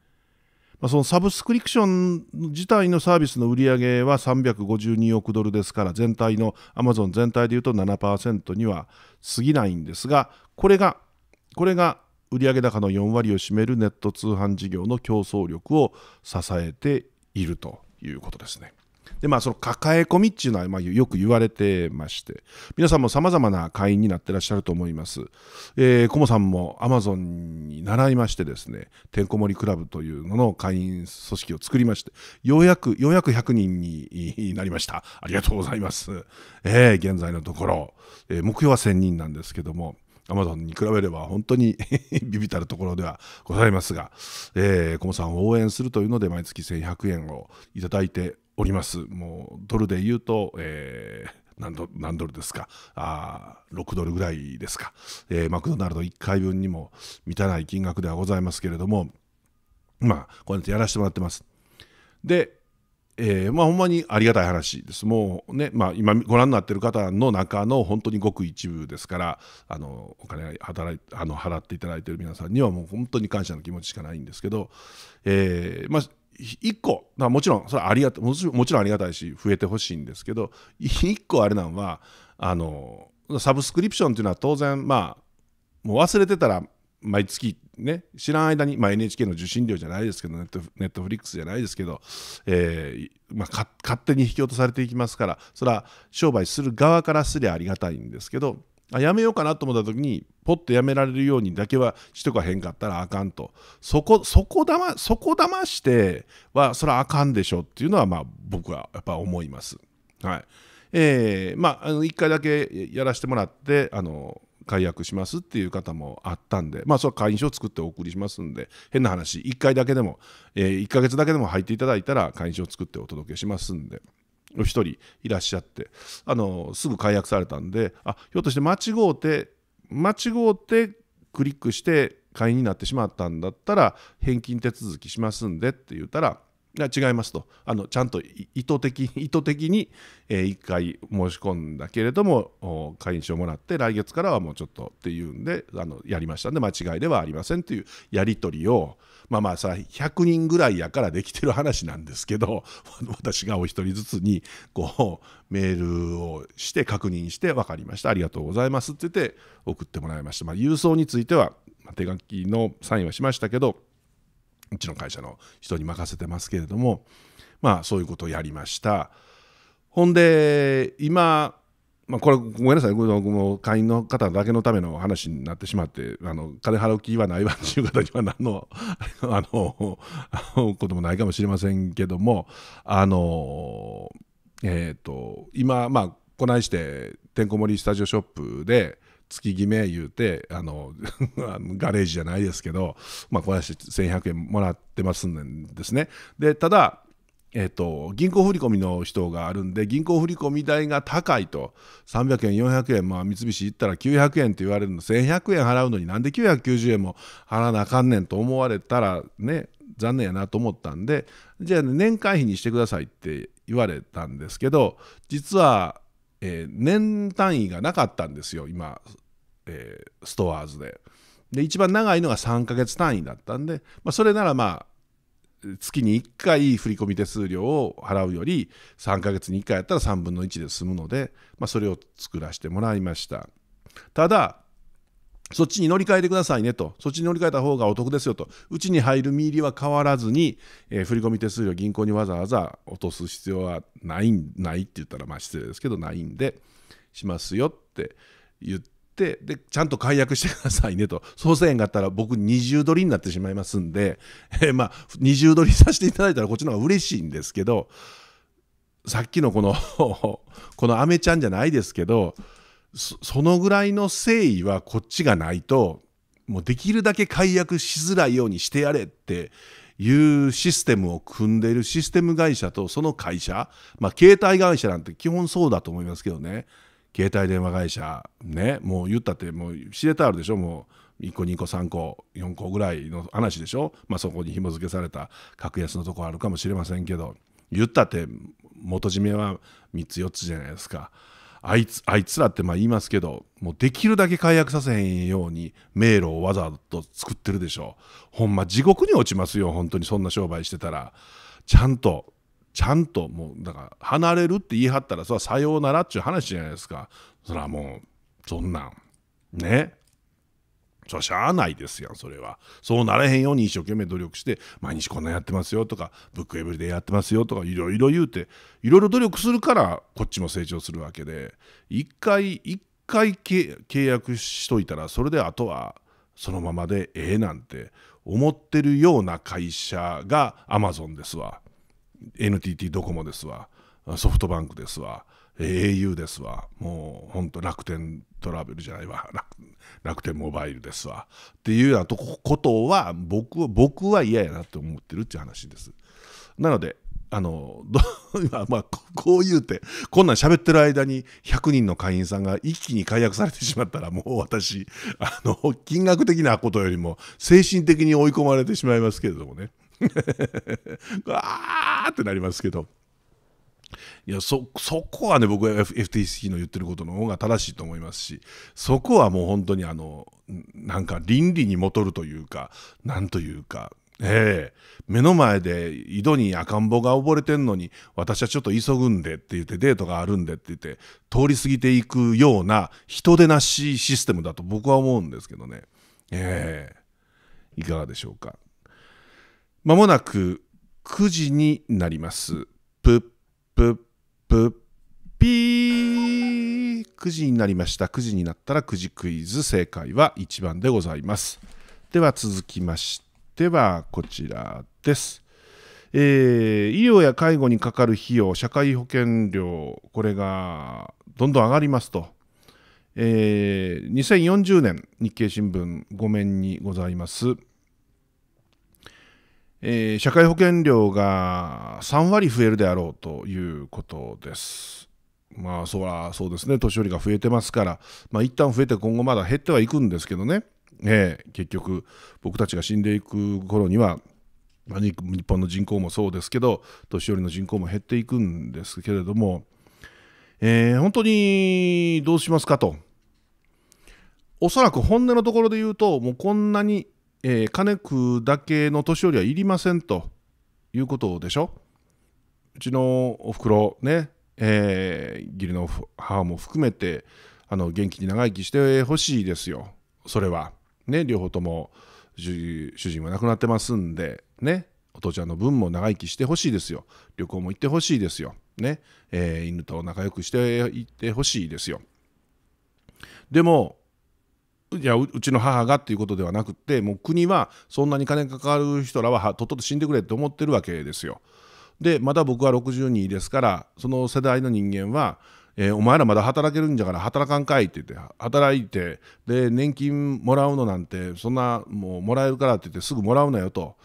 まあ、そのサブスクリプション自体のサービスの売り上げは352億ドルですから全体の Amazon 全体でいうと7%には過ぎないんですがこれがこれが売上高の4割を占めるネット通販事業の競争力を支えているということですね。でまあ、その抱え込みっていうのはまよく言われてまして皆さんもさまざまな会員になってらっしゃると思います、えー、コモさんもアマゾンに習いましてですねてんこ盛りクラブというのの会員組織を作りましてようやくようやく100人になりましたありがとうございます、えー、現在のところ、えー、目標は1000人なんですけどもアマゾンに比べれば本当に ビビたるところではございますが、えー、コモさんを応援するというので毎月1100円をいただいております。もうドルで言うと、えー何ド何ドルですかあ6ドルぐらいですか、えー、マクドナルド1回分にも満たない金額ではございますけれどもまあこうやってやらせてもらってますでえー、まあほんまにありがたい話ですもうね、まあ、今ご覧になってる方の中の本当にごく一部ですからあのお金働いあの払っていただいてる皆さんにはもう本当に感謝の気持ちしかないんですけど、えー、まあ1個、まあ、もちろんそれありがもちろんありがたいし増えてほしいんですけど1個あれなんはあのサブスクリプションっていうのは当然まあもう忘れてたら毎月ね、知らん間に、まあ、NHK の受信料じゃないですけどネット、ネットフリックスじゃないですけど、えーまあ、勝手に引き落とされていきますから、それは商売する側からすりゃありがたいんですけど、あやめようかなと思った時に、ポッとやめられるようにだけはしとかへんかったらあかんと、そこ、そこだま、そこだましては、それはあかんでしょっていうのは、まあ、僕はやっぱ思います。はい。えー、まあ、1回だけやらせてもらって、あの解約しますっていう方もあったんで、まあ、それは会員証を作ってお送りしますんで、変な話、1回だけでも、えー、1ヶ月だけでも入っていただいたら、会員証を作ってお届けしますんで。お一人いらっしゃってあのすぐ解約されたんであひょっとして間違うて間違うてクリックして会員になってしまったんだったら返金手続きしますんでって言ったら違いますとあのちゃんと意図的意図的に、えー、1回申し込んだけれども会員証をもらって来月からはもうちょっとっていうんであのやりましたんで間違いではありませんというやり取りをまあまあさ100人ぐらいやからできてる話なんですけど 私がお一人ずつにこうメールをして確認して分かりましたありがとうございますって言って送ってもらいました、まあ、郵送については手書きのサインはしましたけどうちの会社の人に任せてますけれどもまあそういうことをやりましたほんで今まあ、これごめんなさい、も会員の方だけのための話になってしまって、あの金払う気はないわという方には何の あの こともないかもしれませんけども、あのえーと今、まあ、こないしててんこ盛りスタジオショップで、月決め言うてあの ガレージじゃないですけど、まあ、こうやって1100円もらってますんですね。でただえっと、銀行振込の人があるんで銀行振込代が高いと300円400円、まあ、三菱行ったら900円って言われるの1100円払うのになんで990円も払わなあかんねんと思われたらね残念やなと思ったんでじゃあ、年会費にしてくださいって言われたんですけど実はえー、年単位がなかったんですよ今、えー、ストアーズで。で一番長いのが3ヶ月単位だったんで、まあ、それならまあ月に1回振込手数料を払うより3ヶ月に1回やったら3分の1で済むので、まあ、それを作らせてもらいましたただそっちに乗り換えてくださいねと、そっちに乗り換えた方がお得ですよと、うちに入る身入りは変わらずに、えー、振込手数料、銀行にわざわざ落とす必要はないないって言ったらまあ失礼ですけど、ないんで、しますよって言って、でちゃんと解約してくださいねと、総うせがあったら僕二重取りになってしまいますんで、えー、まあさせていただいたらこっちの方が嬉しいんですけど、さっきのこの このアメちゃんじゃないですけど、そのぐらいの誠意はこっちがないともうできるだけ解約しづらいようにしてやれっていうシステムを組んでいるシステム会社とその会社、まあ、携帯会社なんて基本そうだと思いますけどね携帯電話会社ねもう言ったってもう知れたあるでしょもう1個2個3個4個ぐらいの話でしょ、まあ、そこに紐付けされた格安のとこあるかもしれませんけど言ったって元締めは3つ4つじゃないですか。あいつあいつらってまあ言いますけどもうできるだけ解約させへんように迷路をわざと作ってるでしょほんま地獄に落ちますよ本当にそんな商売してたらちゃんとちゃんともうだから離れるって言い張ったらささようならっちゅう話じゃないですかそらもうそんなんねそしゃあないですやんそれはそうならへんように一生懸命努力して毎日こんなやってますよとかブックエブリでやってますよとかいろいろ言うていろいろ努力するからこっちも成長するわけで一回一回契約しといたらそれであとはそのままでええなんて思ってるような会社がアマゾンですわ NTT ドコモですわソフトバンクですわ英雄ですわもうほんと楽天トラベルじゃないわ楽天モバイルですわっていうようなとことは僕は僕は嫌やなって思ってるっていう話ですなのであのど まあ、こう言うてこんなん喋ってる間に100人の会員さんが一気に解約されてしまったらもう私あの金額的なことよりも精神的に追い込まれてしまいますけれどもねわ ーってなりますけど。いやそこはね僕は FTC の言ってることの方が正しいと思いますしそこはもう本当にあのなんか倫理にもとるというかなんというかええ、目の前で井戸に赤ん坊が溺れてんのに私はちょっと急ぐんでって言ってデートがあるんでって言って通り過ぎていくような人でなしシステムだと僕は思うんですけどね、ええ、いかがでしょうかまもなく9時になりますプッぶっぴー9時になりました9時になったら9時クイズ正解は1番でございますでは続きましてはこちらですえー、医療や介護にかかる費用、社会保険料、これがどんどん上がりますと、えー、2040年、日経新聞5面にございます、えー、社会保険料が3割増えるであろうということです。まあ、そらそうですね、年寄りが増えてますから、まあ、一旦増えて、今後まだ減ってはいくんですけどね、えー、結局、僕たちが死んでいく頃には、ま日本の人口もそうですけど、年寄りの人口も減っていくんですけれども、えー、本当にどうしますかと。おそらく本音のところで言うと、もうこんなにえー、金食うだけの年寄りはいりませんということでしょうちのおふくろね、えー、義理の母も含めてあの元気に長生きしてほしいですよそれはね両方とも主人は亡くなってますんでねお父ちゃんの分も長生きしてほしいですよ旅行も行ってほしいですよね、えー、犬と仲良くしていってほしいですよでもいやうちの母がっていうことではなくてもう国はそんなに金かかる人らはとっとと死んでくれって思ってるわけですよ。でまた僕は62ですからその世代の人間は、えー、お前らまだ働けるんじゃから働かんかい」って言って働いてで年金もらうのなんてそんなもうもらえるからって言ってすぐもらうなよと。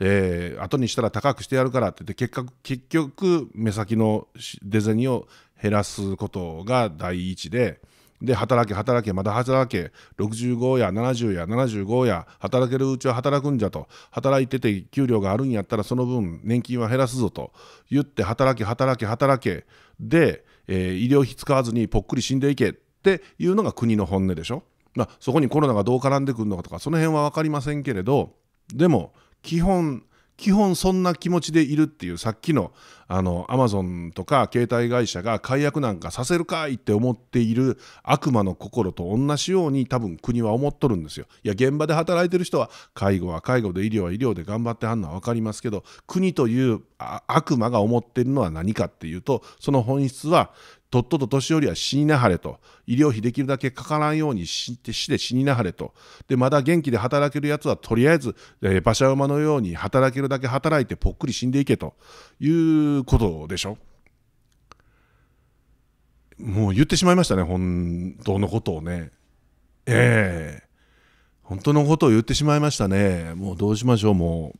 えー、後にしたら高くしてやるからって言って結局結局目先の出銭を減らすことが第一で。で働け働けまた働け65や70や75や働けるうちは働くんじゃと働いてて給料があるんやったらその分年金は減らすぞと言って働け働け働けで、えー、医療費使わずにぽっくり死んでいけっていうのが国の本音でしょ、まあ、そこにコロナがどう絡んでくるのかとかその辺は分かりませんけれどでも基本基本そんな気持ちでいるっていうさっきのあのアマゾンとか携帯会社が解約なんかさせるかいって思っている悪魔の心と同じように多分国は思っとるんですよ。いや現場で働いてる人は介護は介護で医療は医療で頑張ってはんのは分かりますけど国という悪魔が思ってるのは何かっていうとその本質はとっとと年寄りは死になはれと、医療費できるだけかからんようにして死で死になはれと、でまだ元気で働けるやつはとりあえず、えー、馬車馬のように働けるだけ働いてぽっくり死んでいけということでしょ。もう言ってしまいましたね、本当のことをね。ええー、本当のことを言ってしまいましたね。もうどうしましょう、もう。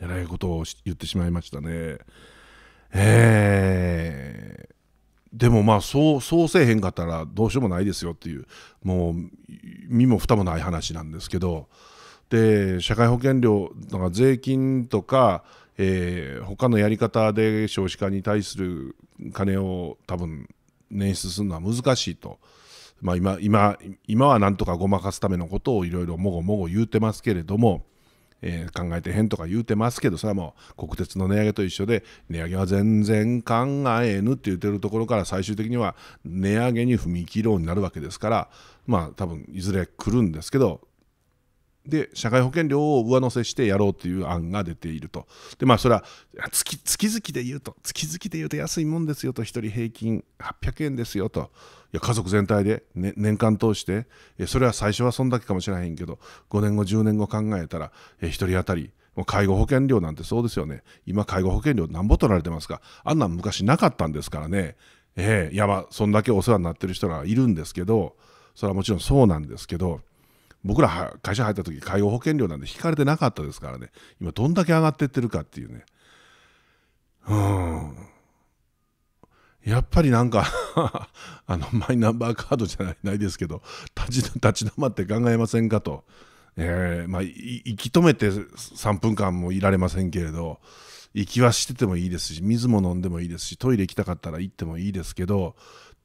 えらいことを言ってしまいましたね。ええーでもまあそうそうせえへんかったらどうしようもないですよっていうもう身も蓋もない話なんですけどで社会保険料とか税金とか、えー、他のやり方で少子化に対する金を多分捻出するのは難しいと。まあ今、今今はなんとかごまかすためのことをいろいろもごもご言うてますけれどもえー、考えてへんとか言うてますけどそれはもう国鉄の値上げと一緒で値上げは全然考えぬって言ってるところから最終的には値上げに踏み切ろうになるわけですからまあ多分いずれ来るんですけどで社会保険料を上乗せしてやろうという案が出ていると、でまあ、それは月月々で言うと、月々で言うと安いもんですよと、1人平均800円ですよと、いや家族全体で、ね、年間通して、それは最初はそんだけかもしれへんけど、5年後、10年後考えたら、1人当たり、もう介護保険料なんてそうですよね、今、介護保険料なんぼ取られてますか、あんなん昔なかったんですからね、ええ、いやまあ、そんだけお世話になってる人がいるんですけど、それはもちろんそうなんですけど、僕ら会社入った時介護保険料なんで引かれてなかったですからね今どんだけ上がってってるかっていうねうんやっぱりなんか あのマイナンバーカードじゃないですけど立ち立ち止まって考えませんかと、えーまあ、息止めて3分間もいられませんけれど息はしててもいいですし水も飲んでもいいですしトイレ行きたかったら行ってもいいですけど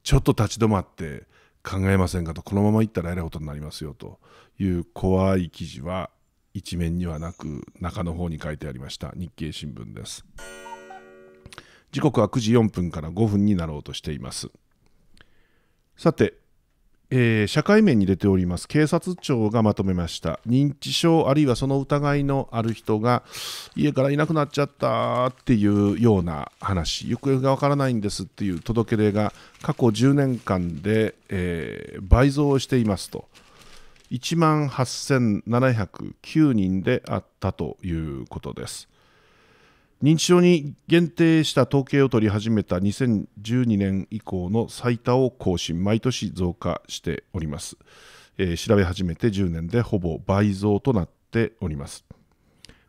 ちょっと立ち止まって考えませんかとこのまま行ったらえらいことになりますよという怖い記事は一面にはなく中の方に書いてありました日経新聞です時刻は9時4分から5分になろうとしていますさてえー、社会面に出ております警察庁がまとめました認知症あるいはその疑いのある人が家からいなくなっちゃったっていうような話行方がわからないんですっていう届け出が過去10年間で、えー、倍増していますと1万8709人であったということです。認知症に限定した統計を取り始めた2012年以降の最多を更新毎年増加しております、えー、調べ始めて10年でほぼ倍増となっております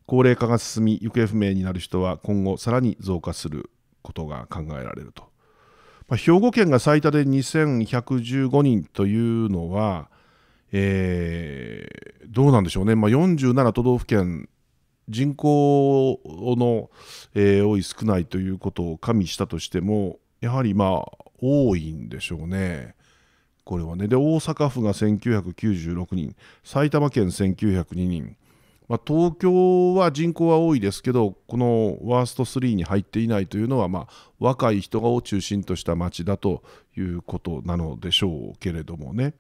高齢化が進み行方不明になる人は今後さらに増加することが考えられると、まあ、兵庫県が最多で2115人というのは、えー、どうなんでしょうね、まあ、47都道府県人口の、えー、多い少ないということを加味したとしてもやはりまあ多いんでしょうね。これはねで大阪府が1996人埼玉県1902人、まあ、東京は人口は多いですけどこのワースト3に入っていないというのは、まあ、若い人を中心とした町だということなのでしょうけれどもね。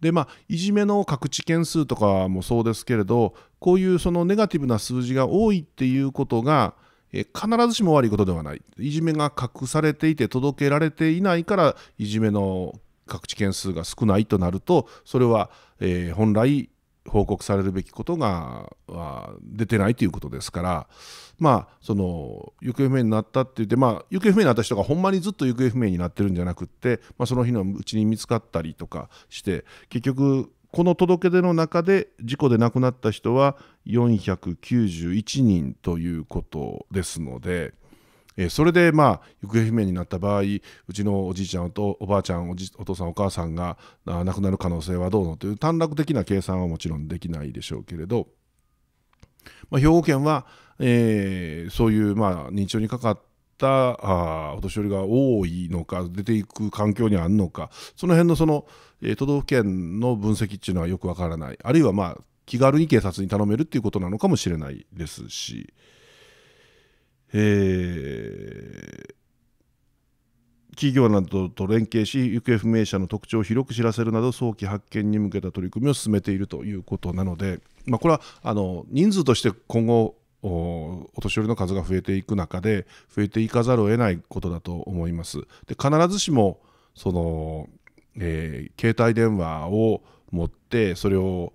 でまあいじめの各地件数とかもそうですけれどこういうそのネガティブな数字が多いっていうことが、え必ずしも悪いことではないいじめが隠されていて届けられていないからいじめの各地件数が少ないとなるとそれは、え本来報告されるべきことが出てないということですからまあその行方不明になったって言ってまあ行方不明になった人がほんまにずっと行方不明になってるんじゃなくって、まあ、その日のうちに見つかったりとかして結局この届け出の中で事故で亡くなった人は491人ということですので、えそれでまあ行方不明になった場合うちのおじいちゃんとおばあちゃんお父さんお母さんが亡くなる可能性はどうのという短絡的な計算はもちろんできないでしょうけれど、まあ、兵庫県は、えー、そういうまあ認知症にかかったったあお年寄りが多いのか出ていく環境にあるのかその辺のそのえ都道府県の分析っていうのはよくわからないあるいはまあ気軽に警察に頼めるっていうことなのかもしれないですし、えー、企業などと連携し行方不明者の特徴を広く知らせるなど早期発見に向けた取り組みを進めているということなので、まあ、これはあの人数として今後お年寄りの数が増えていく中で増えていかざるを得ないことだと思います。で必ずしもそのえー、携帯電話を持ってそれを、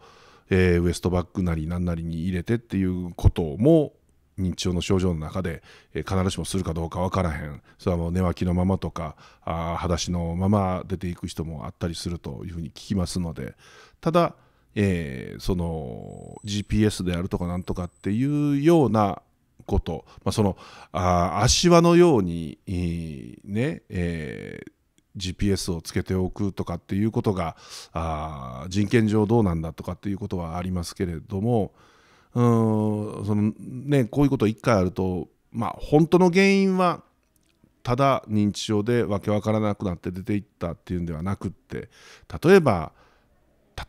えー、ウエストバッグなり何なりに入れてっていうことも認知症の症状の中で、えー、必ずしもするかどうか分からへんそれはもう寝脇のままとかあ裸足のまま出ていく人もあったりするというふうに聞きますのでただ、えー、その GPS であるとかなんとかっていうようなこと、まあ、そのあ足輪のように、えー、ね、えー GPS をつけておくとかっていうことがあ人権上どうなんだとかっていうことはありますけれどもうんその、ね、こういうこと1回あると、まあ、本当の原因はただ認知症でわけわからなくなって出ていったっていうんではなくって例えば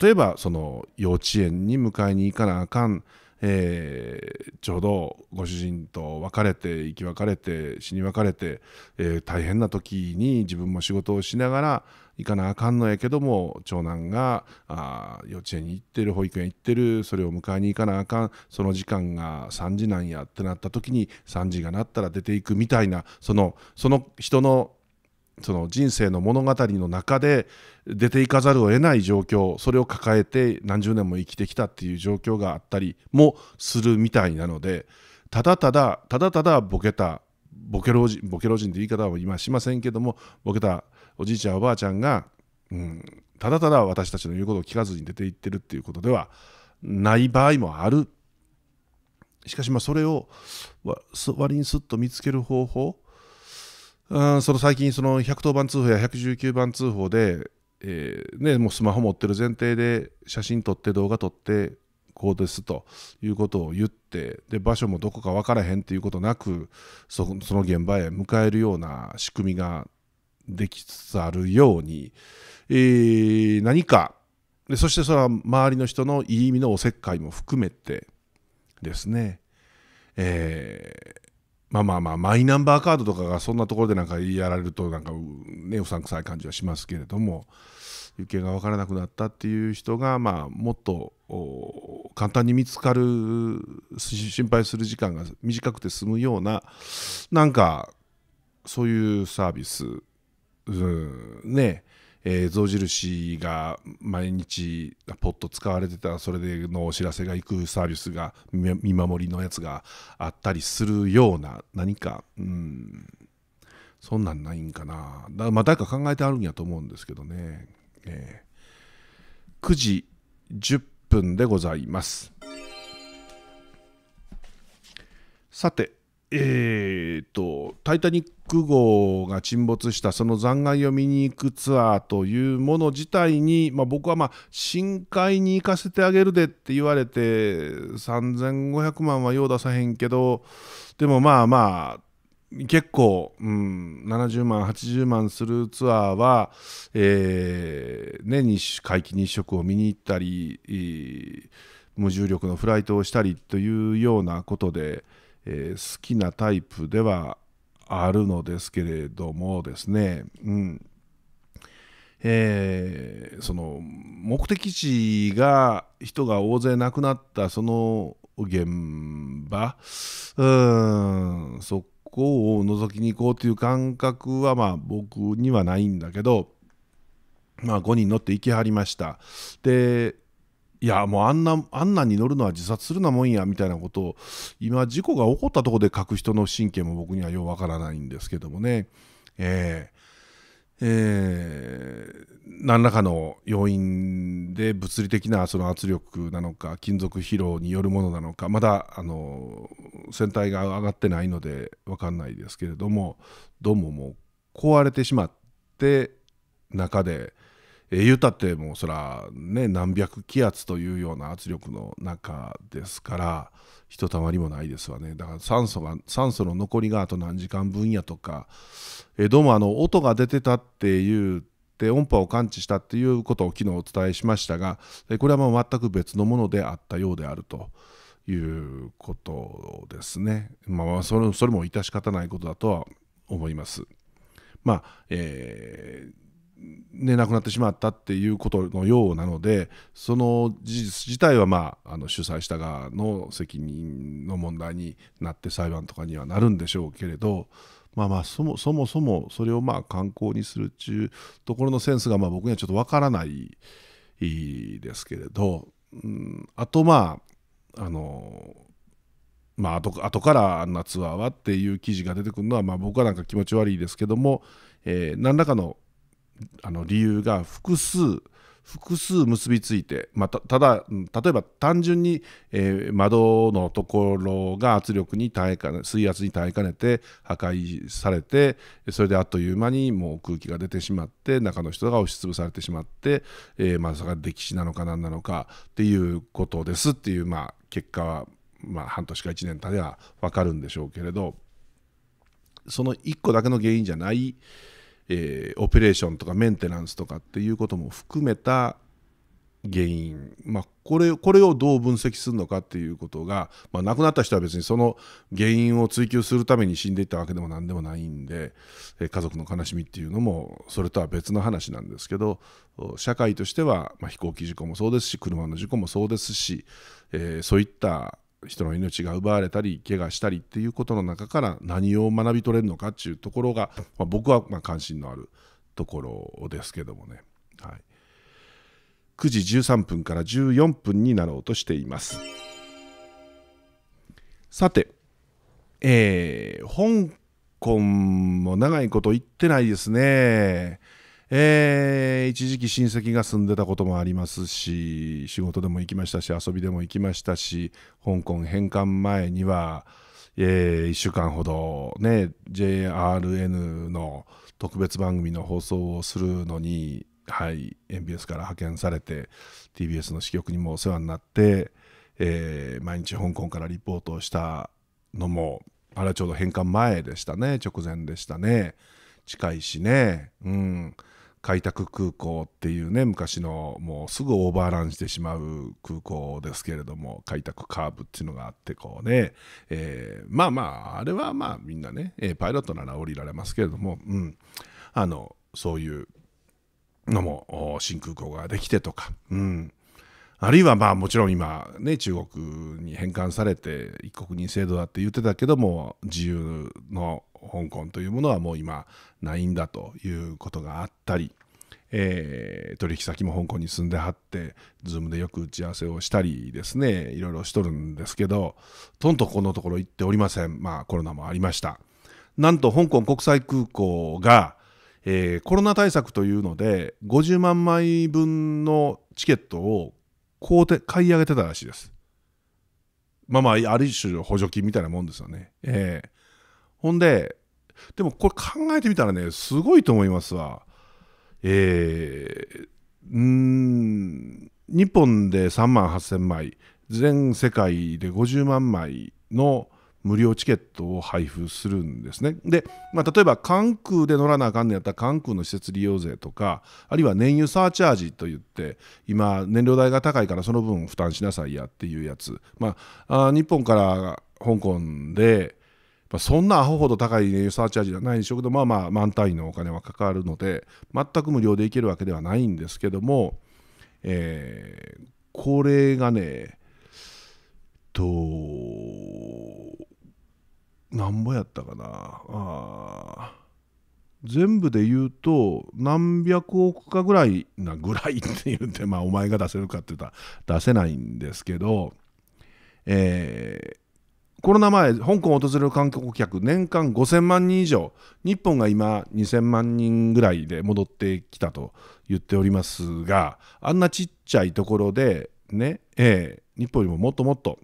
例えばその幼稚園に迎えに行かなあかんえー、ちょうどご主人と別れて生き別れて死に別れて、えー、大変な時に自分も仕事をしながら行かなあかんのやけども長男があ幼稚園に行ってる保育園行ってるそれを迎えに行かなあかんその時間が3時なんやってなった時に3時がなったら出ていくみたいなそのその人のその人生の物語の中で、出ていかざるを得ない状況それを抱えて何十年も生きてきたっていう状況があったりもするみたいなのでただただただただボケたボケ老人ボケ老人って言い方は今しませんけどもボケたおじいちゃんおばあちゃんが、うん、ただただ私たちの言うことを聞かずに出ていってるっていうことではない場合もあるしかしまあそれを割にすっと見つける方法、うん、その最近その110番通報や119番通報でえーね、もうスマホ持ってる前提で写真撮って動画撮ってこうですということを言ってで場所もどこか分からへんということなくその現場へ迎えるような仕組みができつつあるように、えー、何かでそしてそれは周りの人のいい意味のおせっかいも含めてですね、えまあまあまあ、マイナンバーカードとかがそんなところでなんかやられると、なんかね、うさんくさい感じはしますけれども、行方が分からなくなったっていう人が、まあ、もっと簡単に見つかる、心配する時間が短くて済むような、なんか、そういうサービス、うん、ね、えー、象印が毎日ポット使われてたそれでのお知らせが行くサービスが見守りのやつがあったりするような何かうんそんなんないんかなだまあ誰か考えてあるんやと思うんですけどね、えー、9時10分でございますさてえー、っと「タイタニック」6号が沈没したその残骸を見に行くツアーというもの自体に、まあ、僕はまあ深海に行かせてあげるでって言われて3500万はよう出さへんけどでもまあまあ結構、うん、70万、80万するツアーは、えーね、皆既日食を見に行ったり、えー、無重力のフライトをしたりというようなことで、えー、好きなタイプではあるのですけれどもですね、うんえー、その目的地が人が大勢亡くなったその現場うんそこを覗きに行こうという感覚はまあ僕にはないんだけど、まあ、5人乗って行きはりました。でいやもうあんなあんなに乗るのは自殺するなもんやみたいなことを今事故が起こったとこで書く人の神経も僕にはようわからないんですけどもね、えーえー、何らかの要因で物理的なその圧力なのか金属疲労によるものなのかまだあの船体が上がってないのでわかんないですけれどもどうももう壊れてしまって中で。え言うたってもうそらね何百気圧というような圧力の中ですからひとたまりもないですわねだから酸素が酸素の残りがあと何時間分やとか、えどうもあの音が出てたっていうで音波を感知したっていうことを昨日お伝えしましたがこれはまあ全く別のものであったようであるということですね。まあ、それそれも致し方ないことだとは思います。まあえーね、亡くなってしまったっていうことのようなのでその事実自体は、まあ、あの主催した側の責任の問題になって裁判とかにはなるんでしょうけれど、まあ、まあそもそもそもそれをまあ観光にするっていうところのセンスがまあ僕にはちょっとわからないですけれど、うん、あとまああのまあ後後からあんなツアーはっていう記事が出てくるのは、まあ、僕はなんか気持ち悪いですけども、えー、何らかのあの理由が複数複数結びついて、まあ、ただ例えば単純に、えー、窓のところが圧力に耐えかね水圧に耐えかねて破壊されてそれであっという間にもう空気が出てしまって中の人が押しつぶされてしまって、えー、まさか溺死なのか何なのかっていうことですっていう、まあ、結果は、まあ、半年か1年たでは分かるんでしょうけれどその1個だけの原因じゃない。えー、オペレーションとかメンテナンスとかっていうことも含めた原因、まあ、これこれをどう分析するのかっていうことが、まあ、亡くなった人は別にその原因を追求するために死んでいったわけでも何でもないんで、えー、家族の悲しみっていうのもそれとは別の話なんですけど社会としては、まあ、飛行機事故もそうですし車の事故もそうですし、えー、そういった人の命が奪われたり怪我したりっていうことの中から何を学び取れるのかっていうところが、まあ、僕はま関心のあるところですけどもね、はい、9時13分から14分になろうとしていますさて、えー、香港も長いこと言ってないですねえー、一時期親戚が住んでたこともありますし仕事でも行きましたし遊びでも行きましたし香港返還前には、えー、1週間ほど、ね、JRN の特別番組の放送をするのに、はい、MBS から派遣されて TBS の支局にもお世話になって、えー、毎日香港からリポートをしたのもあれはちょうど返還前でしたね直前でしたね近いしねうん。開拓空港っていうね昔のもうすぐオーバーランしてしまう空港ですけれども開拓カーブっていうのがあってこうね、えー、まあまああれはまあみんなね、えパイロットなら降りられますけれども、うん、あのそういうのも新空港ができてとか、うん、あるいはまあもちろん今ね中国に返還されて一国二制度だって言ってたけども自由の香港というものはもう今ないんだということがあったり、えー、取引先も香港に住んではって Zoom でよく打ち合わせをしたりですねいろいろしとるんですけどとんとこのところ行っておりませんまあコロナもありましたなんと香港国際空港が、えー、コロナ対策というので50万枚分のチケットを買うて買い上げてたらしいですまあまあある種補助金みたいなもんですよねええーほんで、でもこれ考えてみたらね、すごいと思いますわ。えー、ん日本で3万8000枚、全世界で50万枚の無料チケットを配布するんですね。で、まあ、例えば関空で乗らなあかんのやったら関空の施設利用税とか、あるいは燃油サーチャージといって、今、燃料代が高いからその分負担しなさいやっていうやつ、まあ、あ日本から香港で、まあ、そんなアホほど高い、ね、サーチャージじゃないでしょうけど、まあまあ満単位のお金はかかるので、全く無料でいけるわけではないんですけども、えー、これがね、と、なんぼやったかな。あ全部で言うと何百億かぐらいなぐらいって言ってまあお前が出せるかって言ったら出せないんですけどえコロナ前、香港を訪れる観光客、年間5000万人以上、日本が今、2000万人ぐらいで戻ってきたと言っておりますが、あんなちっちゃいところで、ね、えー、日本よりももっともっと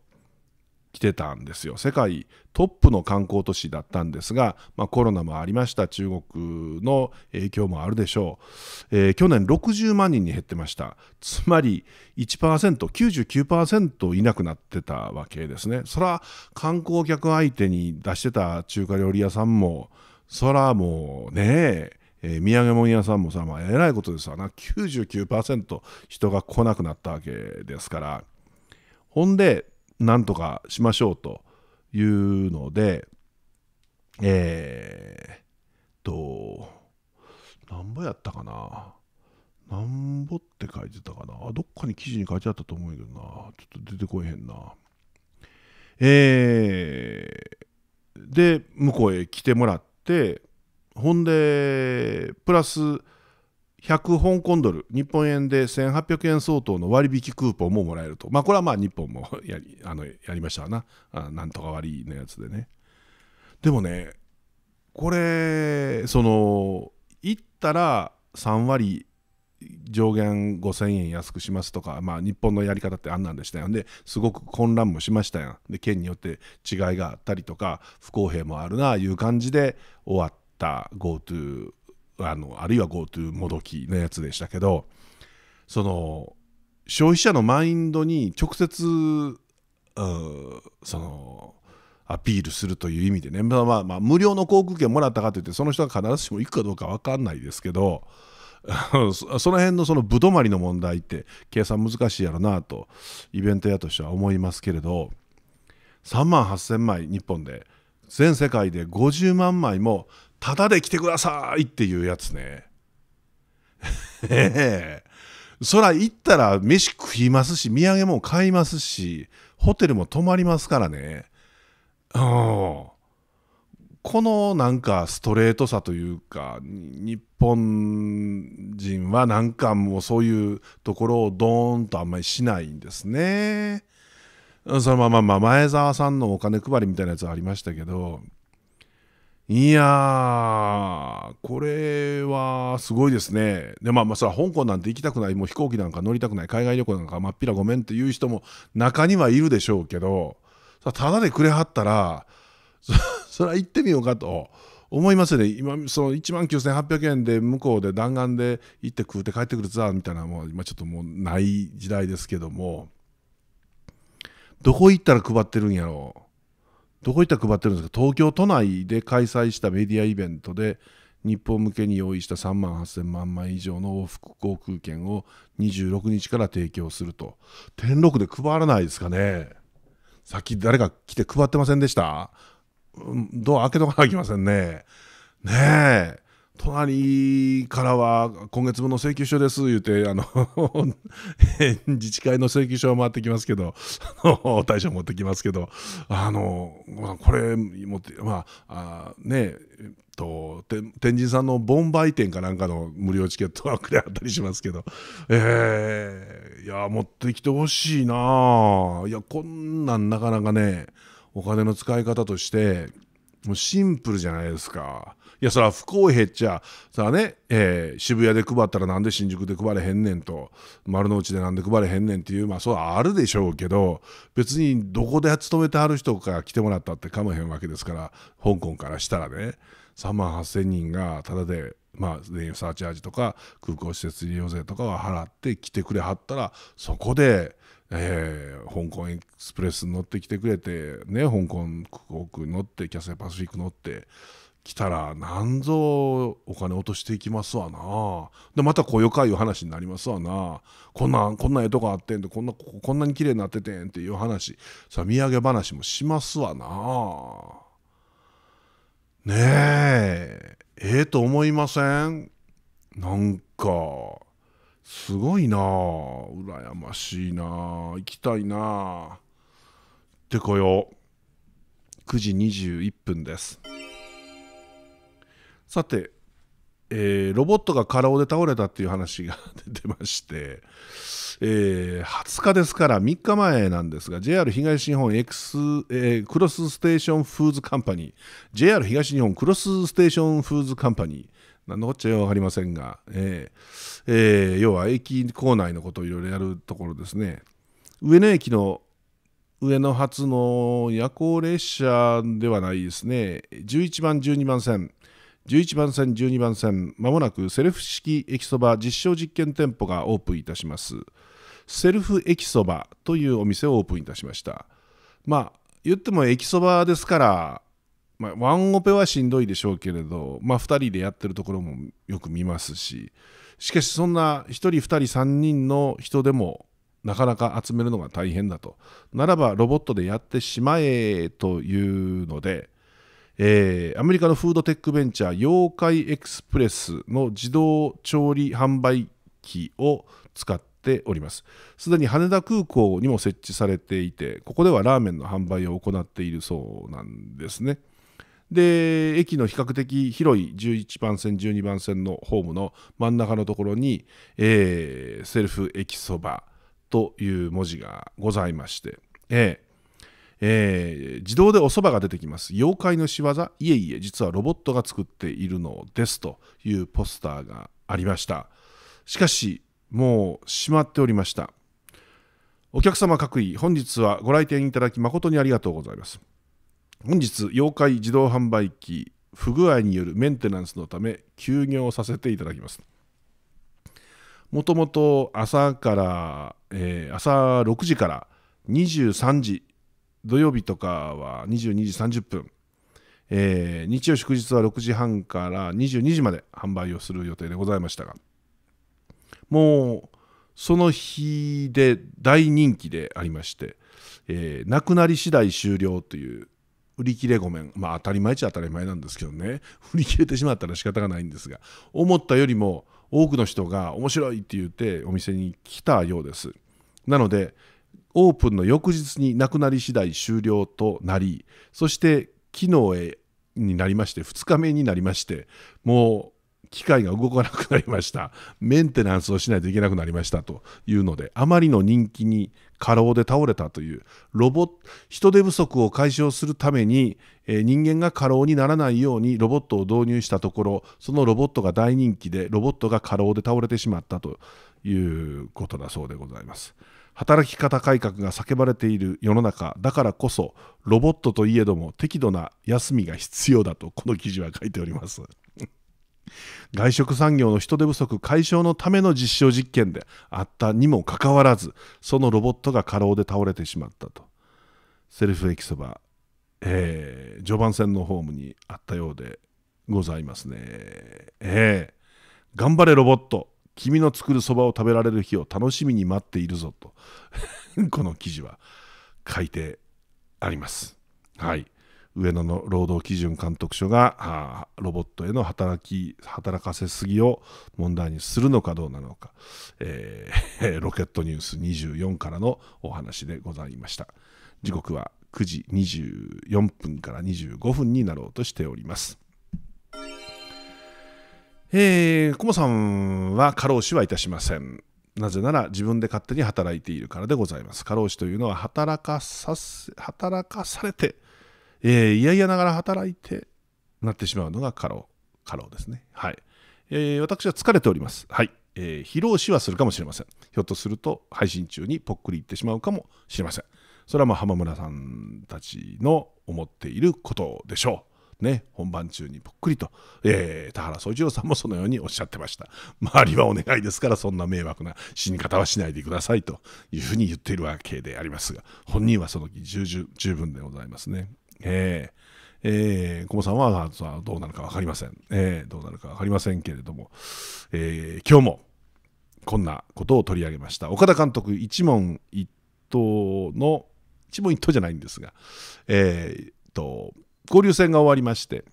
来てたんですよ。世界トップの観光都市だったんですが、まあ、コロナもありました、中国の影響もあるでしょう、えー、去年60万人に減ってました、つまり1%、99%いなくなってたわけですね、そら観光客相手に出してた中華料理屋さんも、そらもうね、えー、土産物屋さんもさ、まあ、えらいことですわな、99%人が来なくなったわけですから。ほんでなんとかしましょうというので、えー、と、なんぼやったかな。なんぼって書いてたかな。どっかに記事に書いてあったと思うけどな。ちょっと出てこえへんな。えー、で、向こうへ来てもらって、ほんで、プラス、100香港ドル、日本円で1800円相当の割引クーポンももらえると、まあ、これはまあ日本も やりあのやりましたなあ、なんとか割のやつでね。でもね、これ、その、行ったら3割上限5000円安くしますとか、まあ、日本のやり方ってあんなんでしたよで、すごく混乱もしましたやんで県によって違いがあったりとか不公平もあるなあいう感じで終わった GoTo あのあるいは GoTo もどきのやつでしたけどその消費者のマインドに直接、うそのアピールするという意味でね、まあまあ、まあ、無料の航空券もらったかといってその人が必ずしも行くかどうか分かんないですけど その辺のそのぶどまりの問題って計算難しいやろなとイベント屋としては思いますけれど3万8000枚日本で全世界で50万枚もタダで来てくださいっていうやつね。ええ。そら行ったら飯食いますし、土産も買いますし、ホテルも泊まりますからね。うん。このなんかストレートさというか、日本人はなんかもうそういうところをドーンとあんまりしないんですね。そのまま前澤さんのお金配りみたいなやつありましたけど、いやこれはすごいですね。で、まあ、まあ、それは香港なんて行きたくない、もう飛行機なんか乗りたくない、海外旅行なんかまっぴらごめんっていう人も中にはいるでしょうけど、ただでくれはったら、それは行ってみようかと思いますね。今、その1万9800円で向こうで弾丸で行って食うて帰ってくるツアーみたいなもう今ちょっともうない時代ですけども、どこ行ったら配ってるんやろう。どこ行ったら配ってるんですか東京都内で開催したメディアイベントで日本向けに用意した3万8000万枚以上の往復航空券を26日から提供すると天禄で配らないですかねさっき誰か来て配ってませんでしたうん、ドア開けとかなきゃいけませんねねえ隣からは今月分の請求書です言うてあの 自治会の請求書を回ってきますけど大将 持ってきますけどあの、これ持ってまああねと天神さんの盆売店かなんかの無料チケットはくれあったりしますけどえー、いや持ってきてほしいないやこんなんなかなかねお金の使い方としてもうシンプルじゃないですか。いや、そは不公平っちゃ、さあね、えー、渋谷で配ったらなんで新宿で配れへんねんと、丸の内でなんで配れへんねんっていう、まあ、そうあるでしょうけど、別にどこで勤めてはる人から来てもらったってかまへんわけですから、香港からしたらね、3万8000人がただで、まあ、サーチャージとか、空港施設利用税とかは払って来てくれはったら、そこで、えー、香港エクスプレスに乗ってきてくれて、ね、香港空港乗って、キャセイパシフィック乗って、来たら何ぞお金落としていきますわなでまたこうよかいう話になりますわなこんなんこんなええとこあってんとこんなここんなに綺麗になっててんっていう話さ土産話もしますわなねえええー、と思いませんなんかすごいな羨ましいな行きたいなってこよ9時21分です。さて、えー、ロボットが過労で倒れたっていう話が 出てまして、えー、20日ですから3日前なんですが JR 東日本、X えー、クロスステーションフーズカンパニー JR 東日本クロスステーションフーズカンパニー何のこっちゃよく分かりませんが、えーえー、要は駅構内のことをいろいろやるところですね上野駅の上野発の夜行列車ではないですね11番12番線11番線、12番線、まもなくセルフ式駅そば実証実験店舗がオープンいたします。セルフ駅そばというお店をオープンいたしました。まあ、言っても駅そばですから、まあ、ワンオペはしんどいでしょうけれど、まあ、2人でやってるところもよく見ますし、しかしそんな1人、2人、3人の人でもなかなか集めるのが大変だと。ならばロボットでやってしまえというので、えー、アメリカのフードテックベンチャー妖怪エクスプレスの自動調理販売機を使っておりますすでに羽田空港にも設置されていてここではラーメンの販売を行っているそうなんですねで駅の比較的広い11番線12番線のホームの真ん中のところに、えー、セルフ駅そばという文字がございまして、えー、えー、自動でおそばが出てきます。妖怪の仕業いえいえ、実はロボットが作っているのですというポスターがありました。しかし、もうしまっておりました。お客様各位、本日はご来店いただき誠にありがとうございます。本日、妖怪自動販売機不具合によるメンテナンスのため休業させていただきます。もともと朝から、えー、朝6時から23時土曜日とかは22時30分、えー、日曜祝日は6時半から22時まで販売をする予定でございましたがもうその日で大人気でありまして、えー、なくなり次第終了という売り切れごめんまあ当たり前っちゃ当たり前なんですけどね 売り切れてしまったら仕方がないんですが思ったよりも多くの人が面白いって言ってお店に来たようですなので、オープンの翌日になくなり次第終了となりそして機能へになりまして2日目になりましてもう機械が動かなくなりましたメンテナンスをしないといけなくなりましたというのであまりの人気に過労で倒れたというロボ人手不足を解消するために、えー、人間が過労にならないようにロボットを導入したところそのロボットが大人気でロボットが過労で倒れてしまったということだそうでございます。働き方改革が叫ばれている世の中だからこそロボットといえども適度な休みが必要だとこの記事は書いております 外食産業の人手不足解消のための実証実験であったにもかかわらずそのロボットが過労で倒れてしまったとセルフエキソバ、えー、序盤戦のホームにあったようでございますねええー、頑張れロボット君の作るそばを食べられる日を楽しみに待っているぞと この記事は書いてあります。はい、上野の労働基準監督署がロボットへの働き働かせすぎを問題にするのかどうなのか、えー、ロケットニュース24からのお話でございました時刻は9時24分から25分になろうとしております。えー、コモさんは過労死はいたしません。なぜなら自分で勝手に働いているからでございます。過労死というのは働かさせ、働かされて、えー、いやいやながら働いてなってしまうのが過労、過労ですね。はい。えー、私は疲れております。はい。えー、疲労死はするかもしれません。ひょっとすると配信中にぽっくりいってしまうかもしれません。それはまあ浜村さんたちの思っていることでしょう。ね、本番中にぽっくりと、えー、田原総一郎さんもそのようにおっしゃってました。周りはお願いですから、そんな迷惑な死に方はしないでくださいというふうに言っているわけでありますが、本人はその時十十分でございますね。えーえー、小さんはどうなるか分かりません、えー、どうなるか分かりませんけれども、えー、今日もこんなことを取り上げました岡田監督一問一答の一問一答じゃないんですが、えー、と交流戦が終わりまして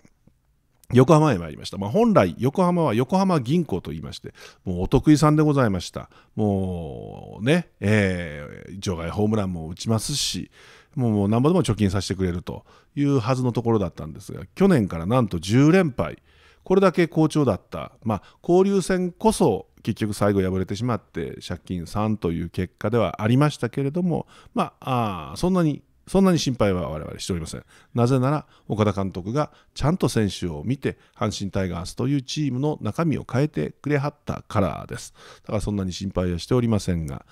横浜へ参りました、まあ、本来横浜は横浜銀行と言いましてもうお得意さんでございましたもうね、えー、場外ホームランも打ちますしもう何ぼでも貯金させてくれるというはずのところだったんですが去年からなんと10連敗これだけ好調だった、まあ、交流戦こそ結局最後敗れてしまって借金3という結果ではありましたけれども、まあ、あそんなにそんなに心配は我々しておりません。なぜなら、岡田監督がちゃんと選手を見て、阪神タイガースというチームの中身を変えてくれはったからです。だからそんなに心配はしておりませんが、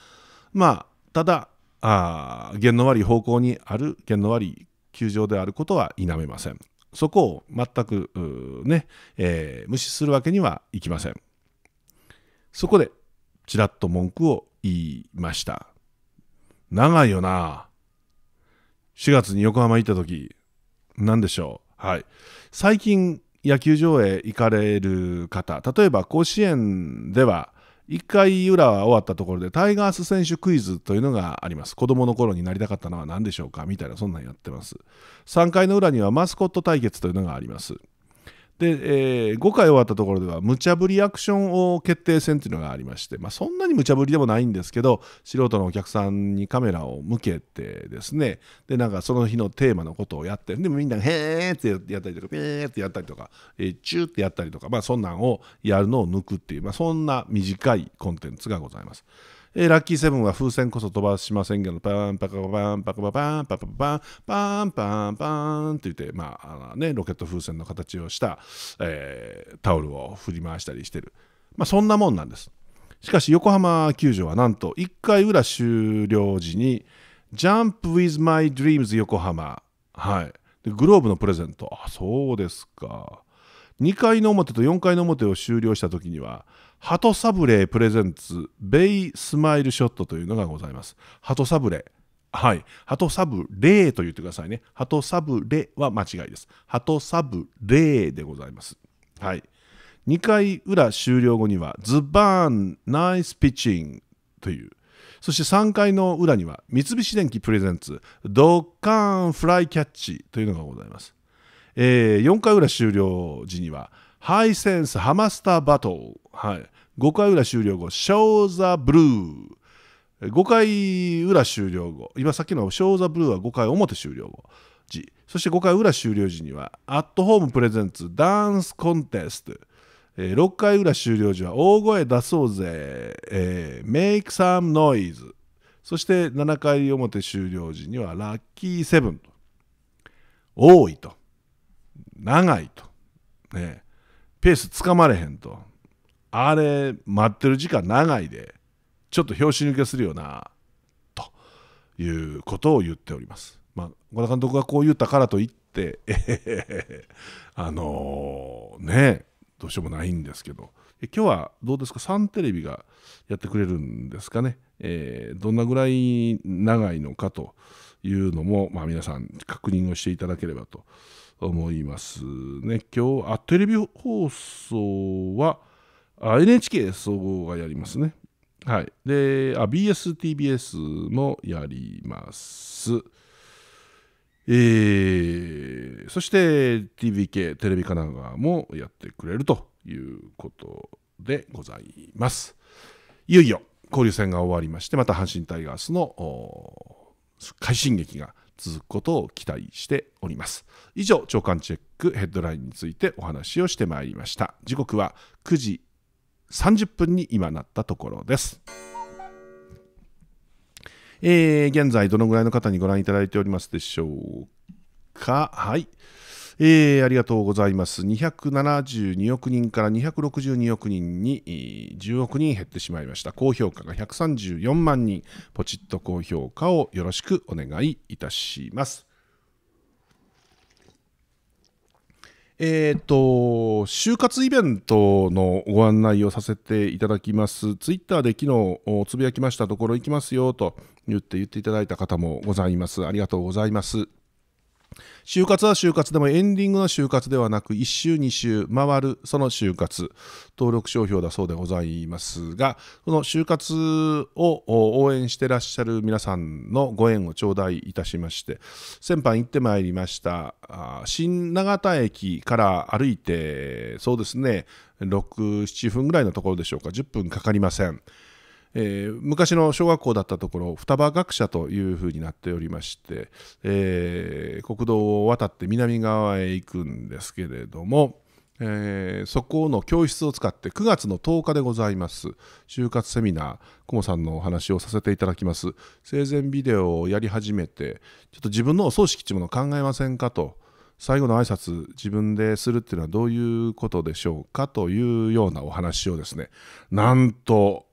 まあ、ただ、あ弦の悪い方向にある弦の悪い球場であることは否めません。そこを全く、ねえー、無視するわけにはいきません。そこで、ちらっと文句を言いました。長いよな。4月に横浜行った時何でしょうはい最近野球場へ行かれる方例えば甲子園では1回裏は終わったところでタイガース選手クイズというのがあります子供の頃になりたかったのは何でしょうかみたいなそんなんやってます3回の裏にはマスコット対決というのがありますで、えー、5回終わったところでは無茶ぶりアクションを決定戦というのがありまして、まあ、そんなに無茶ぶりでもないんですけど素人のお客さんにカメラを向けてですねでなんかその日のテーマのことをやってでみんな「へえ」ってやったりとか「へえ」ってやったりとか「えー、チュー」ってやったりとか、まあ、そんなんをやるのを抜くっていう、まあ、そんな短いコンテンツがございます。えー、ラッキーセブンは風船こそ飛ばしませんけど、パンパカパンパカパンパカパンパンパンパンって言って、まあ、あね、ロケット風船の形をした、えー、タオルを振り回したりしてる。まあ、そんなもんなんです。しかし横浜球場はなんと1回裏終了時にジャンプ with my dreams 横浜、はい、でグローブのプレゼントあそうですか2回の表と4回の表を終了した時にはハトサブレープレゼンツベイスマイルショットというのがございます。トサブレー。はい。トサブレーと言ってくださいね。ハトサブレは間違いです。ハトサブレーでございます。はい。2回裏終了後には、ズバーンナイスピッチングという。そして3回の裏には、三菱電機プレゼンツ、ドッカーンフライキャッチというのがございます。えー、4回裏終了時には、ハイセンスハマスターバトル。はい。5回裏終了後、ショーザブルー。5回裏終了後、今さっきのショーザブルーは5回表終了後時、そして5回裏終了時には、アットホームプレゼンツダンスコンテスト。え6回裏終了時は大声出そうぜ、えー、Make some noise そして7回表終了時にはラッキーセブン多いと長いとねペースつかまれへんとあれ待ってる時間長いでちょっと拍子抜けするよなということを言っております。まあ、小田監督がこう言ったからといって、え あのー、ねどうしようもないんですけど今日はどうですかンテレビがやってくれるんですかね、えー、どんなぐらい長いのかというのも、まあ、皆さん確認をしていただければと思いますね。今日、あ、テレビ放送は、あ NHK 総合がやりますね。はい。で、BS、TBS もやります。えー、そして t b k テレビ神奈川もやってくれるということでございます。いよいよ交流戦が終わりましてまた阪神タイガースの快進撃が続くことを期待しております以上長官チェックヘッドラインについてお話をしてまいりました時刻は9時30分に今なったところですえー、現在どのぐらいの方にご覧いただいておりますでしょうかはいえー、ありがとうございます。272億人から262億人に10億人減ってしまいました。高評価が134万人、ポチッと高評価をよろしくお願いいたします。えーと、就活イベントのご案内をさせていただきます、ツイッターで昨日つぶやきましたところ行きますよと言って言っていただいた方もございます。ありがとうございます。就活は就活でもエンディングの就活ではなく、1週、2週回る、その就活、登録商標だそうでございますが、この就活を応援してらっしゃる皆さんのご縁を頂戴いたしまして、先般行ってまいりました、新長田駅から歩いて、そうですね、6、7分ぐらいのところでしょうか、10分かかりません。えー、昔の小学校だったところ双葉学舎というふうになっておりまして、えー、国道を渡って南側へ行くんですけれども、えー、そこの教室を使って9月の10日でございます就活セミナー久保さんのお話をさせていただきます生前ビデオをやり始めてちょっと自分のお葬式っていうものを考えませんかと最後の挨拶自分でするっていうのはどういうことでしょうかというようなお話をですねなんと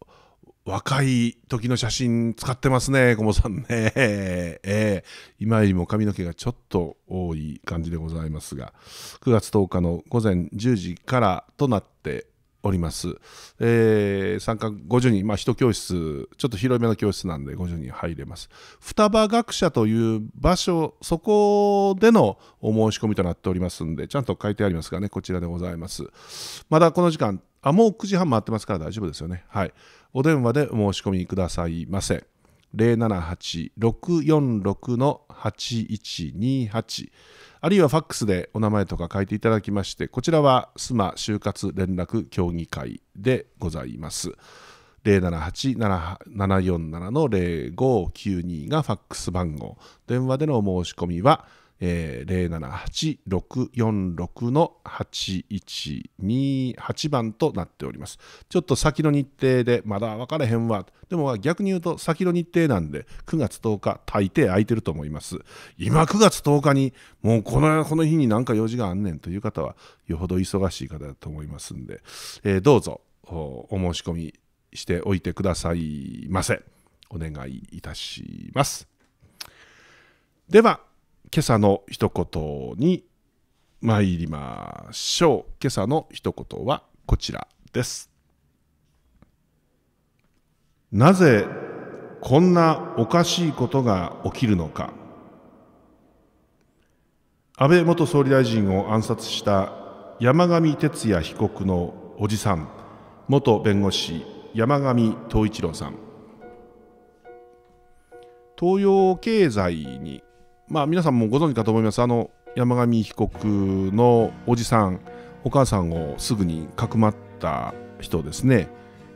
若い時の写真使ってますね、小野さんね。え今よりも髪の毛がちょっと多い感じでございますが、9月10日の午前10時からとなっております。えー、参加50人、まあ、1教室、ちょっと広めの教室なんで50人入れます。双葉学者という場所、そこでのお申し込みとなっておりますんで、ちゃんと書いてありますがね、こちらでございます。まだこの時間、あ、もう9時半回ってますから大丈夫ですよね。はい。お電話でお申し込みくださいませ。078-646-8128あるいはファックスでお名前とか書いていただきまして、こちらは須磨就活連絡協議会でございます。078-747 0592がファックス番号。電話でのお申し込みは、え078646の8128番となっております。ちょっと先の日程でまだ分からへんわ。でも逆に言うと先の日程なんで9月10日大抵空いてると思います。今9月10日にもうこのこの日になんか用事があんねんという方はよほど忙しい方だと思いますんで、えー、どうぞお申し込みしておいてくださいませ。お願いいたします。では今朝の一言に参りましょう。今朝の一言はこちらです。なぜこんなおかしいことが起きるのか。安倍元総理大臣を暗殺した山上徹也被告のおじさん、元弁護士山上東一郎さん。東洋経済にまあ、皆さんもご存知かと思いますあの山上被告のおじさんお母さんをすぐにかくまった人ですね、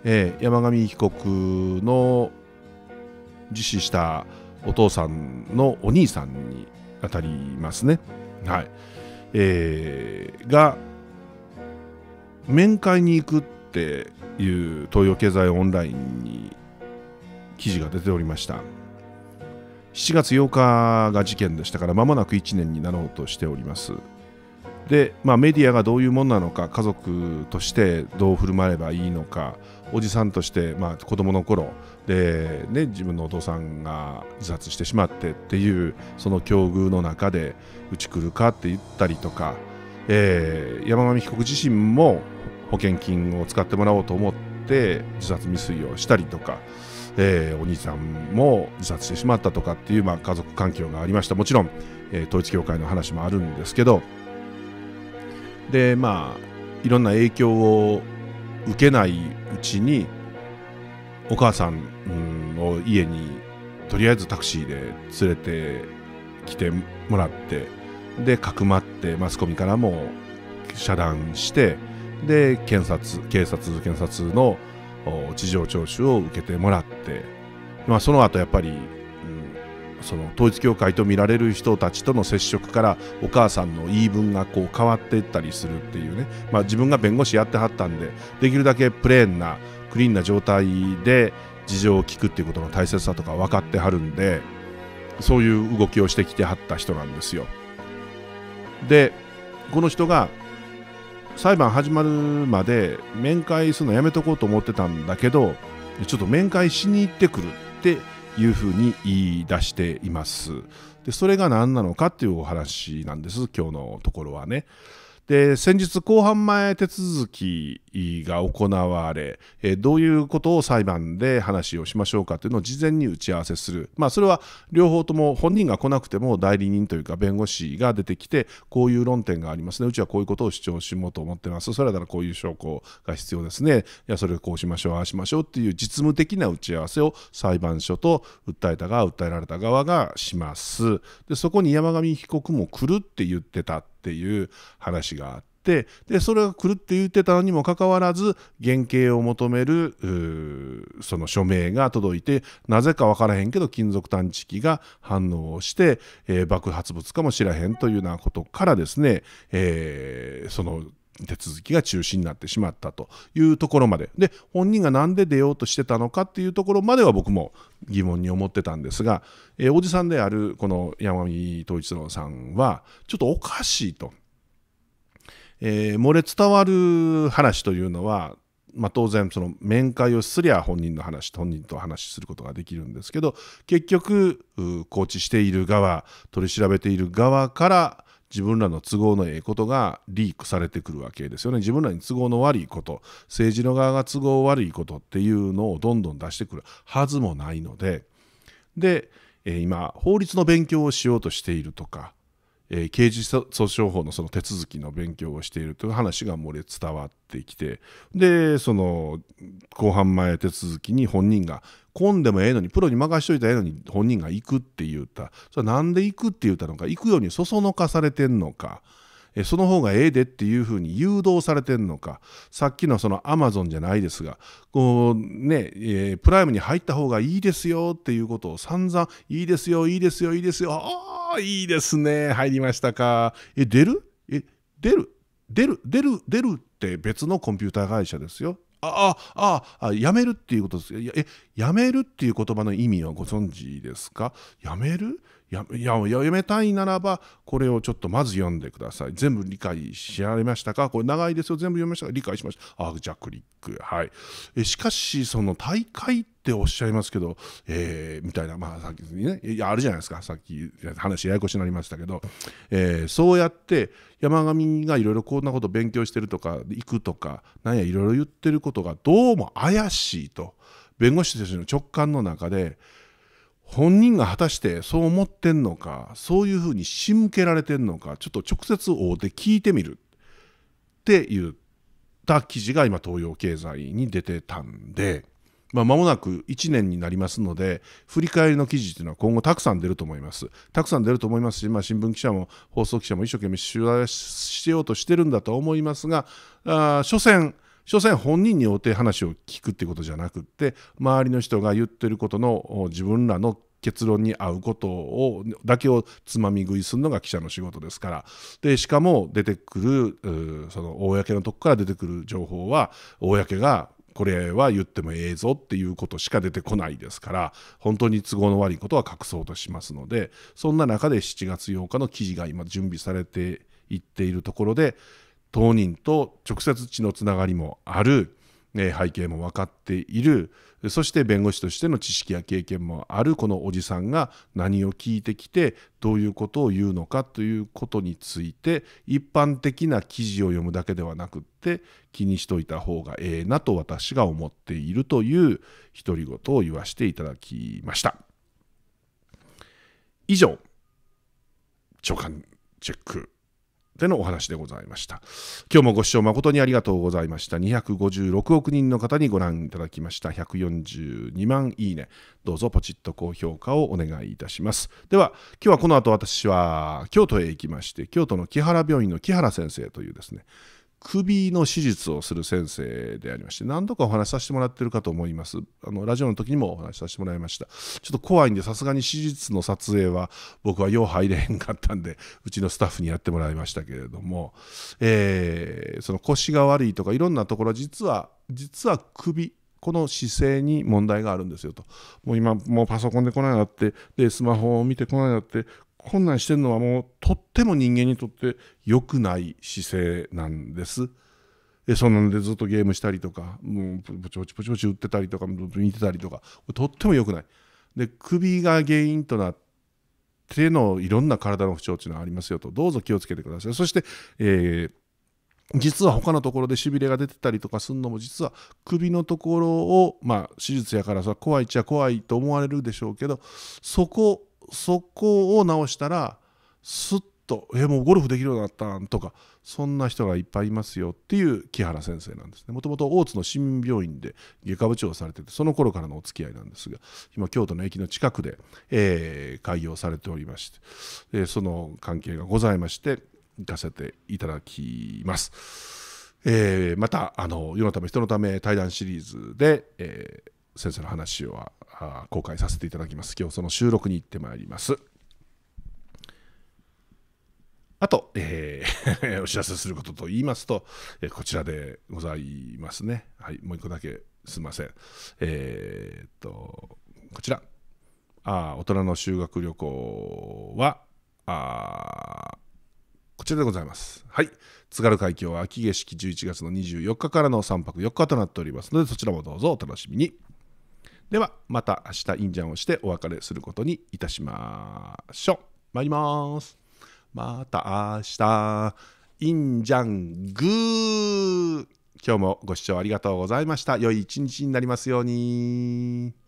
えー、山上被告の実施したお父さんのお兄さんにあたりますね、はいえー、が面会に行くっていう東洋経済オンラインに記事が出ておりました。7月8日が事件でしたからまもなく1年になろうとしておりますで、まあ、メディアがどういうものなのか家族としてどう振る舞えばいいのかおじさんとして、まあ、子供の頃で、ね、自分のお父さんが自殺してしまってっていうその境遇の中でうち来るかって言ったりとか、えー、山上被告自身も保険金を使ってもらおうと思って自殺未遂をしたりとか。えー、お兄さんも自殺してしまったとかっていう、まあ、家族環境がありましたもちろん、えー、統一教会の話もあるんですけどでまあいろんな影響を受けないうちにお母さんを家にとりあえずタクシーで連れてきてもらってでかくまってマスコミからも遮断してで検察警察検察の事情聴取を受けてもらって、まあ、その後やっぱり、うん、その統一教会と見られる人たちとの接触からお母さんの言い分がこう変わっていったりするっていうね、まあ、自分が弁護士やってはったんでできるだけプレーンなクリーンな状態で事情を聞くっていうことの大切さとか分かってはるんでそういう動きをしてきてはった人なんですよ。でこの人が裁判始まるまで面会するのやめとこうと思ってたんだけどちょっと面会しに行ってくるっていうふうに言い出していますでそれが何なのかっていうお話なんです今日のところはねで先日公判前手続きが行われ、えどういうことを裁判で話をしましょうかというのを事前に打ち合わせする、まあ、それは両方とも本人が来なくても代理人というか弁護士が出てきてこういう論点がありますねうちはこういうことを主張しようと思ってますそれならこういう証拠が必要ですねいやそれをこうしましょうああしましょうっていう実務的な打ち合わせを裁判所と訴えた側訴えられた側がしますでそこに山上被告も来るって言ってたっていう話があって。ってでそれが来るって言ってたのにもかかわらず原型を求めるその署名が届いてなぜか分からへんけど金属探知機が反応をして、えー、爆発物かもしらへんというようなことからですね、えー、その手続きが中止になってしまったというところまでで本人が何で出ようとしてたのかっていうところまでは僕も疑問に思ってたんですが、えー、おじさんであるこの山上統一郎さんはちょっとおかしいと。えー、漏れ伝わる話というのは、まあ、当然その面会をすりゃ本人の話本人と話することができるんですけど結局コーチしている側取り調べている側から自分らの都合のええことがリークされてくるわけですよね自分らに都合の悪いこと政治の側が都合悪いことっていうのをどんどん出してくるはずもないのでで、えー、今法律の勉強をしようとしているとかえー、刑事訴訟法のその手続きの勉強をしているという話が漏れ伝わってきてでその公判前手続きに本人が混んでもええのにプロに任しといたらええのに本人が行くって言うたそれなんで行くって言うたのか行くようにそそのかされてんのか。えその方がええでっていうふうに誘導されてるのかさっきのそのアマゾンじゃないですがこうね、えー、プライムに入った方がいいですよっていうことを散々いいですよいいですよいいですよああいいですね入りましたかえ出るえ出る出る出る出るって別のコンピューター会社ですよああ、ああ、やめるっていうことです。え、やめるっていう言葉の意味はご存知ですかやめるややめたいならばこれをちょっとまず読んでください全部理解しられましたかこれ長いですよ全部読みましたか理解しましたあじゃあクリックはいえしかしその大会っておっしゃいますけど、えー、みたいなまあさっきねいやあるじゃないですかさっき話ややこしになりましたけど、えー、そうやって山上がいろいろこんなこと勉強してるとか行くとかなんやいろいろ言ってることがどうも怪しいと弁護士としての直感の中で本人が果たしてそう思ってんのかそういうふうに仕向けられてんのかちょっと直接会うて聞いてみるって言った記事が今東洋経済に出てたんで。まあ、間もなく1年になりますので、振り返りの記事というのは今後たくさん出ると思います。たくさん出ると思いますし、まあ、新聞記者も放送記者も一生懸命取材しようとしてるんだと思いますが、あ所詮、所詮本人におって話を聞くってことじゃなくって周りの人が言ってることの自分らの結論に合うことをだけをつまみ食いするのが記者の仕事ですからでしかも出てくるその公のとこから出てくる情報は公がこれは言ってもええぞっていうことしか出てこないですから本当に都合の悪いことは隠そうとしますのでそんな中で7月8日の記事が今準備されていっているところで当人と直接血のつながりもある、背景も分かっているそして弁護士としての知識や経験もあるこのおじさんが何を聞いてきてどういうことを言うのかということについて一般的な記事を読むだけではなくって気にしといた方がええなと私が思っているという独り言を言わせていただきました。以上、長官チェックでのお話でございました。今日もご視聴誠にありがとうございました。256億人の方にご覧いただきました。142万いいね。どうぞポチッと高評価をお願いいたします。では、今日はこの後私は京都へ行きまして、京都の木原病院の木原先生というですね、首の手術をする先生でありまして何度かお話しさせてもらってるかと思いますあのラジオの時にもお話しさせてもらいましたちょっと怖いんでさすがに手術の撮影は僕はよう入れへんかったんでうちのスタッフにやってもらいましたけれども、えー、その腰が悪いとかいろんなところ実は実は首この姿勢に問題があるんですよともう今もうパソコンで来ないなってでスマホを見てこないなって困難してるのはもうとっても人間にとって良くない姿勢なんです。えそんなのでずっとゲームしたりとかもうぼチぼチぼチぼチ打ってたりとか見てたりとかとっても良くない。で首が原因となってのいろんな体の不調っていうのはありますよとどうぞ気をつけてください。そして、えー実は他のところでしびれが出てたりとかするのも実は首のところを、まあ、手術やからさ怖いっちゃ怖いと思われるでしょうけどそこそこを直したらすっと「えもうゴルフできるようになったん」とかそんな人がいっぱいいますよっていう木原先生なんですねもともと大津の市民病院で外科部長をされててその頃からのお付き合いなんですが今京都の駅の近くで、えー、開業されておりまして、えー、その関係がございまして行かせていただきます。えー、またあの世のため人のため対談シリーズで、えー先生の話は公開させていただきます今日その収録に行ってまいりますあと、えー、お知らせすることと言いますと、えー、こちらでございますねはいもう一個だけすいませんえー、っとこちらあ大人の修学旅行はあこちらでございます。はい。津軽海峡秋景色11月の24日からの3泊4日となっておりますので、そちらもどうぞお楽しみに。ではまた明日インジャンをしてお別れすることにいたしましょう。参ります。また明日、インジャングー今日もご視聴ありがとうございました。良い一日になりますように。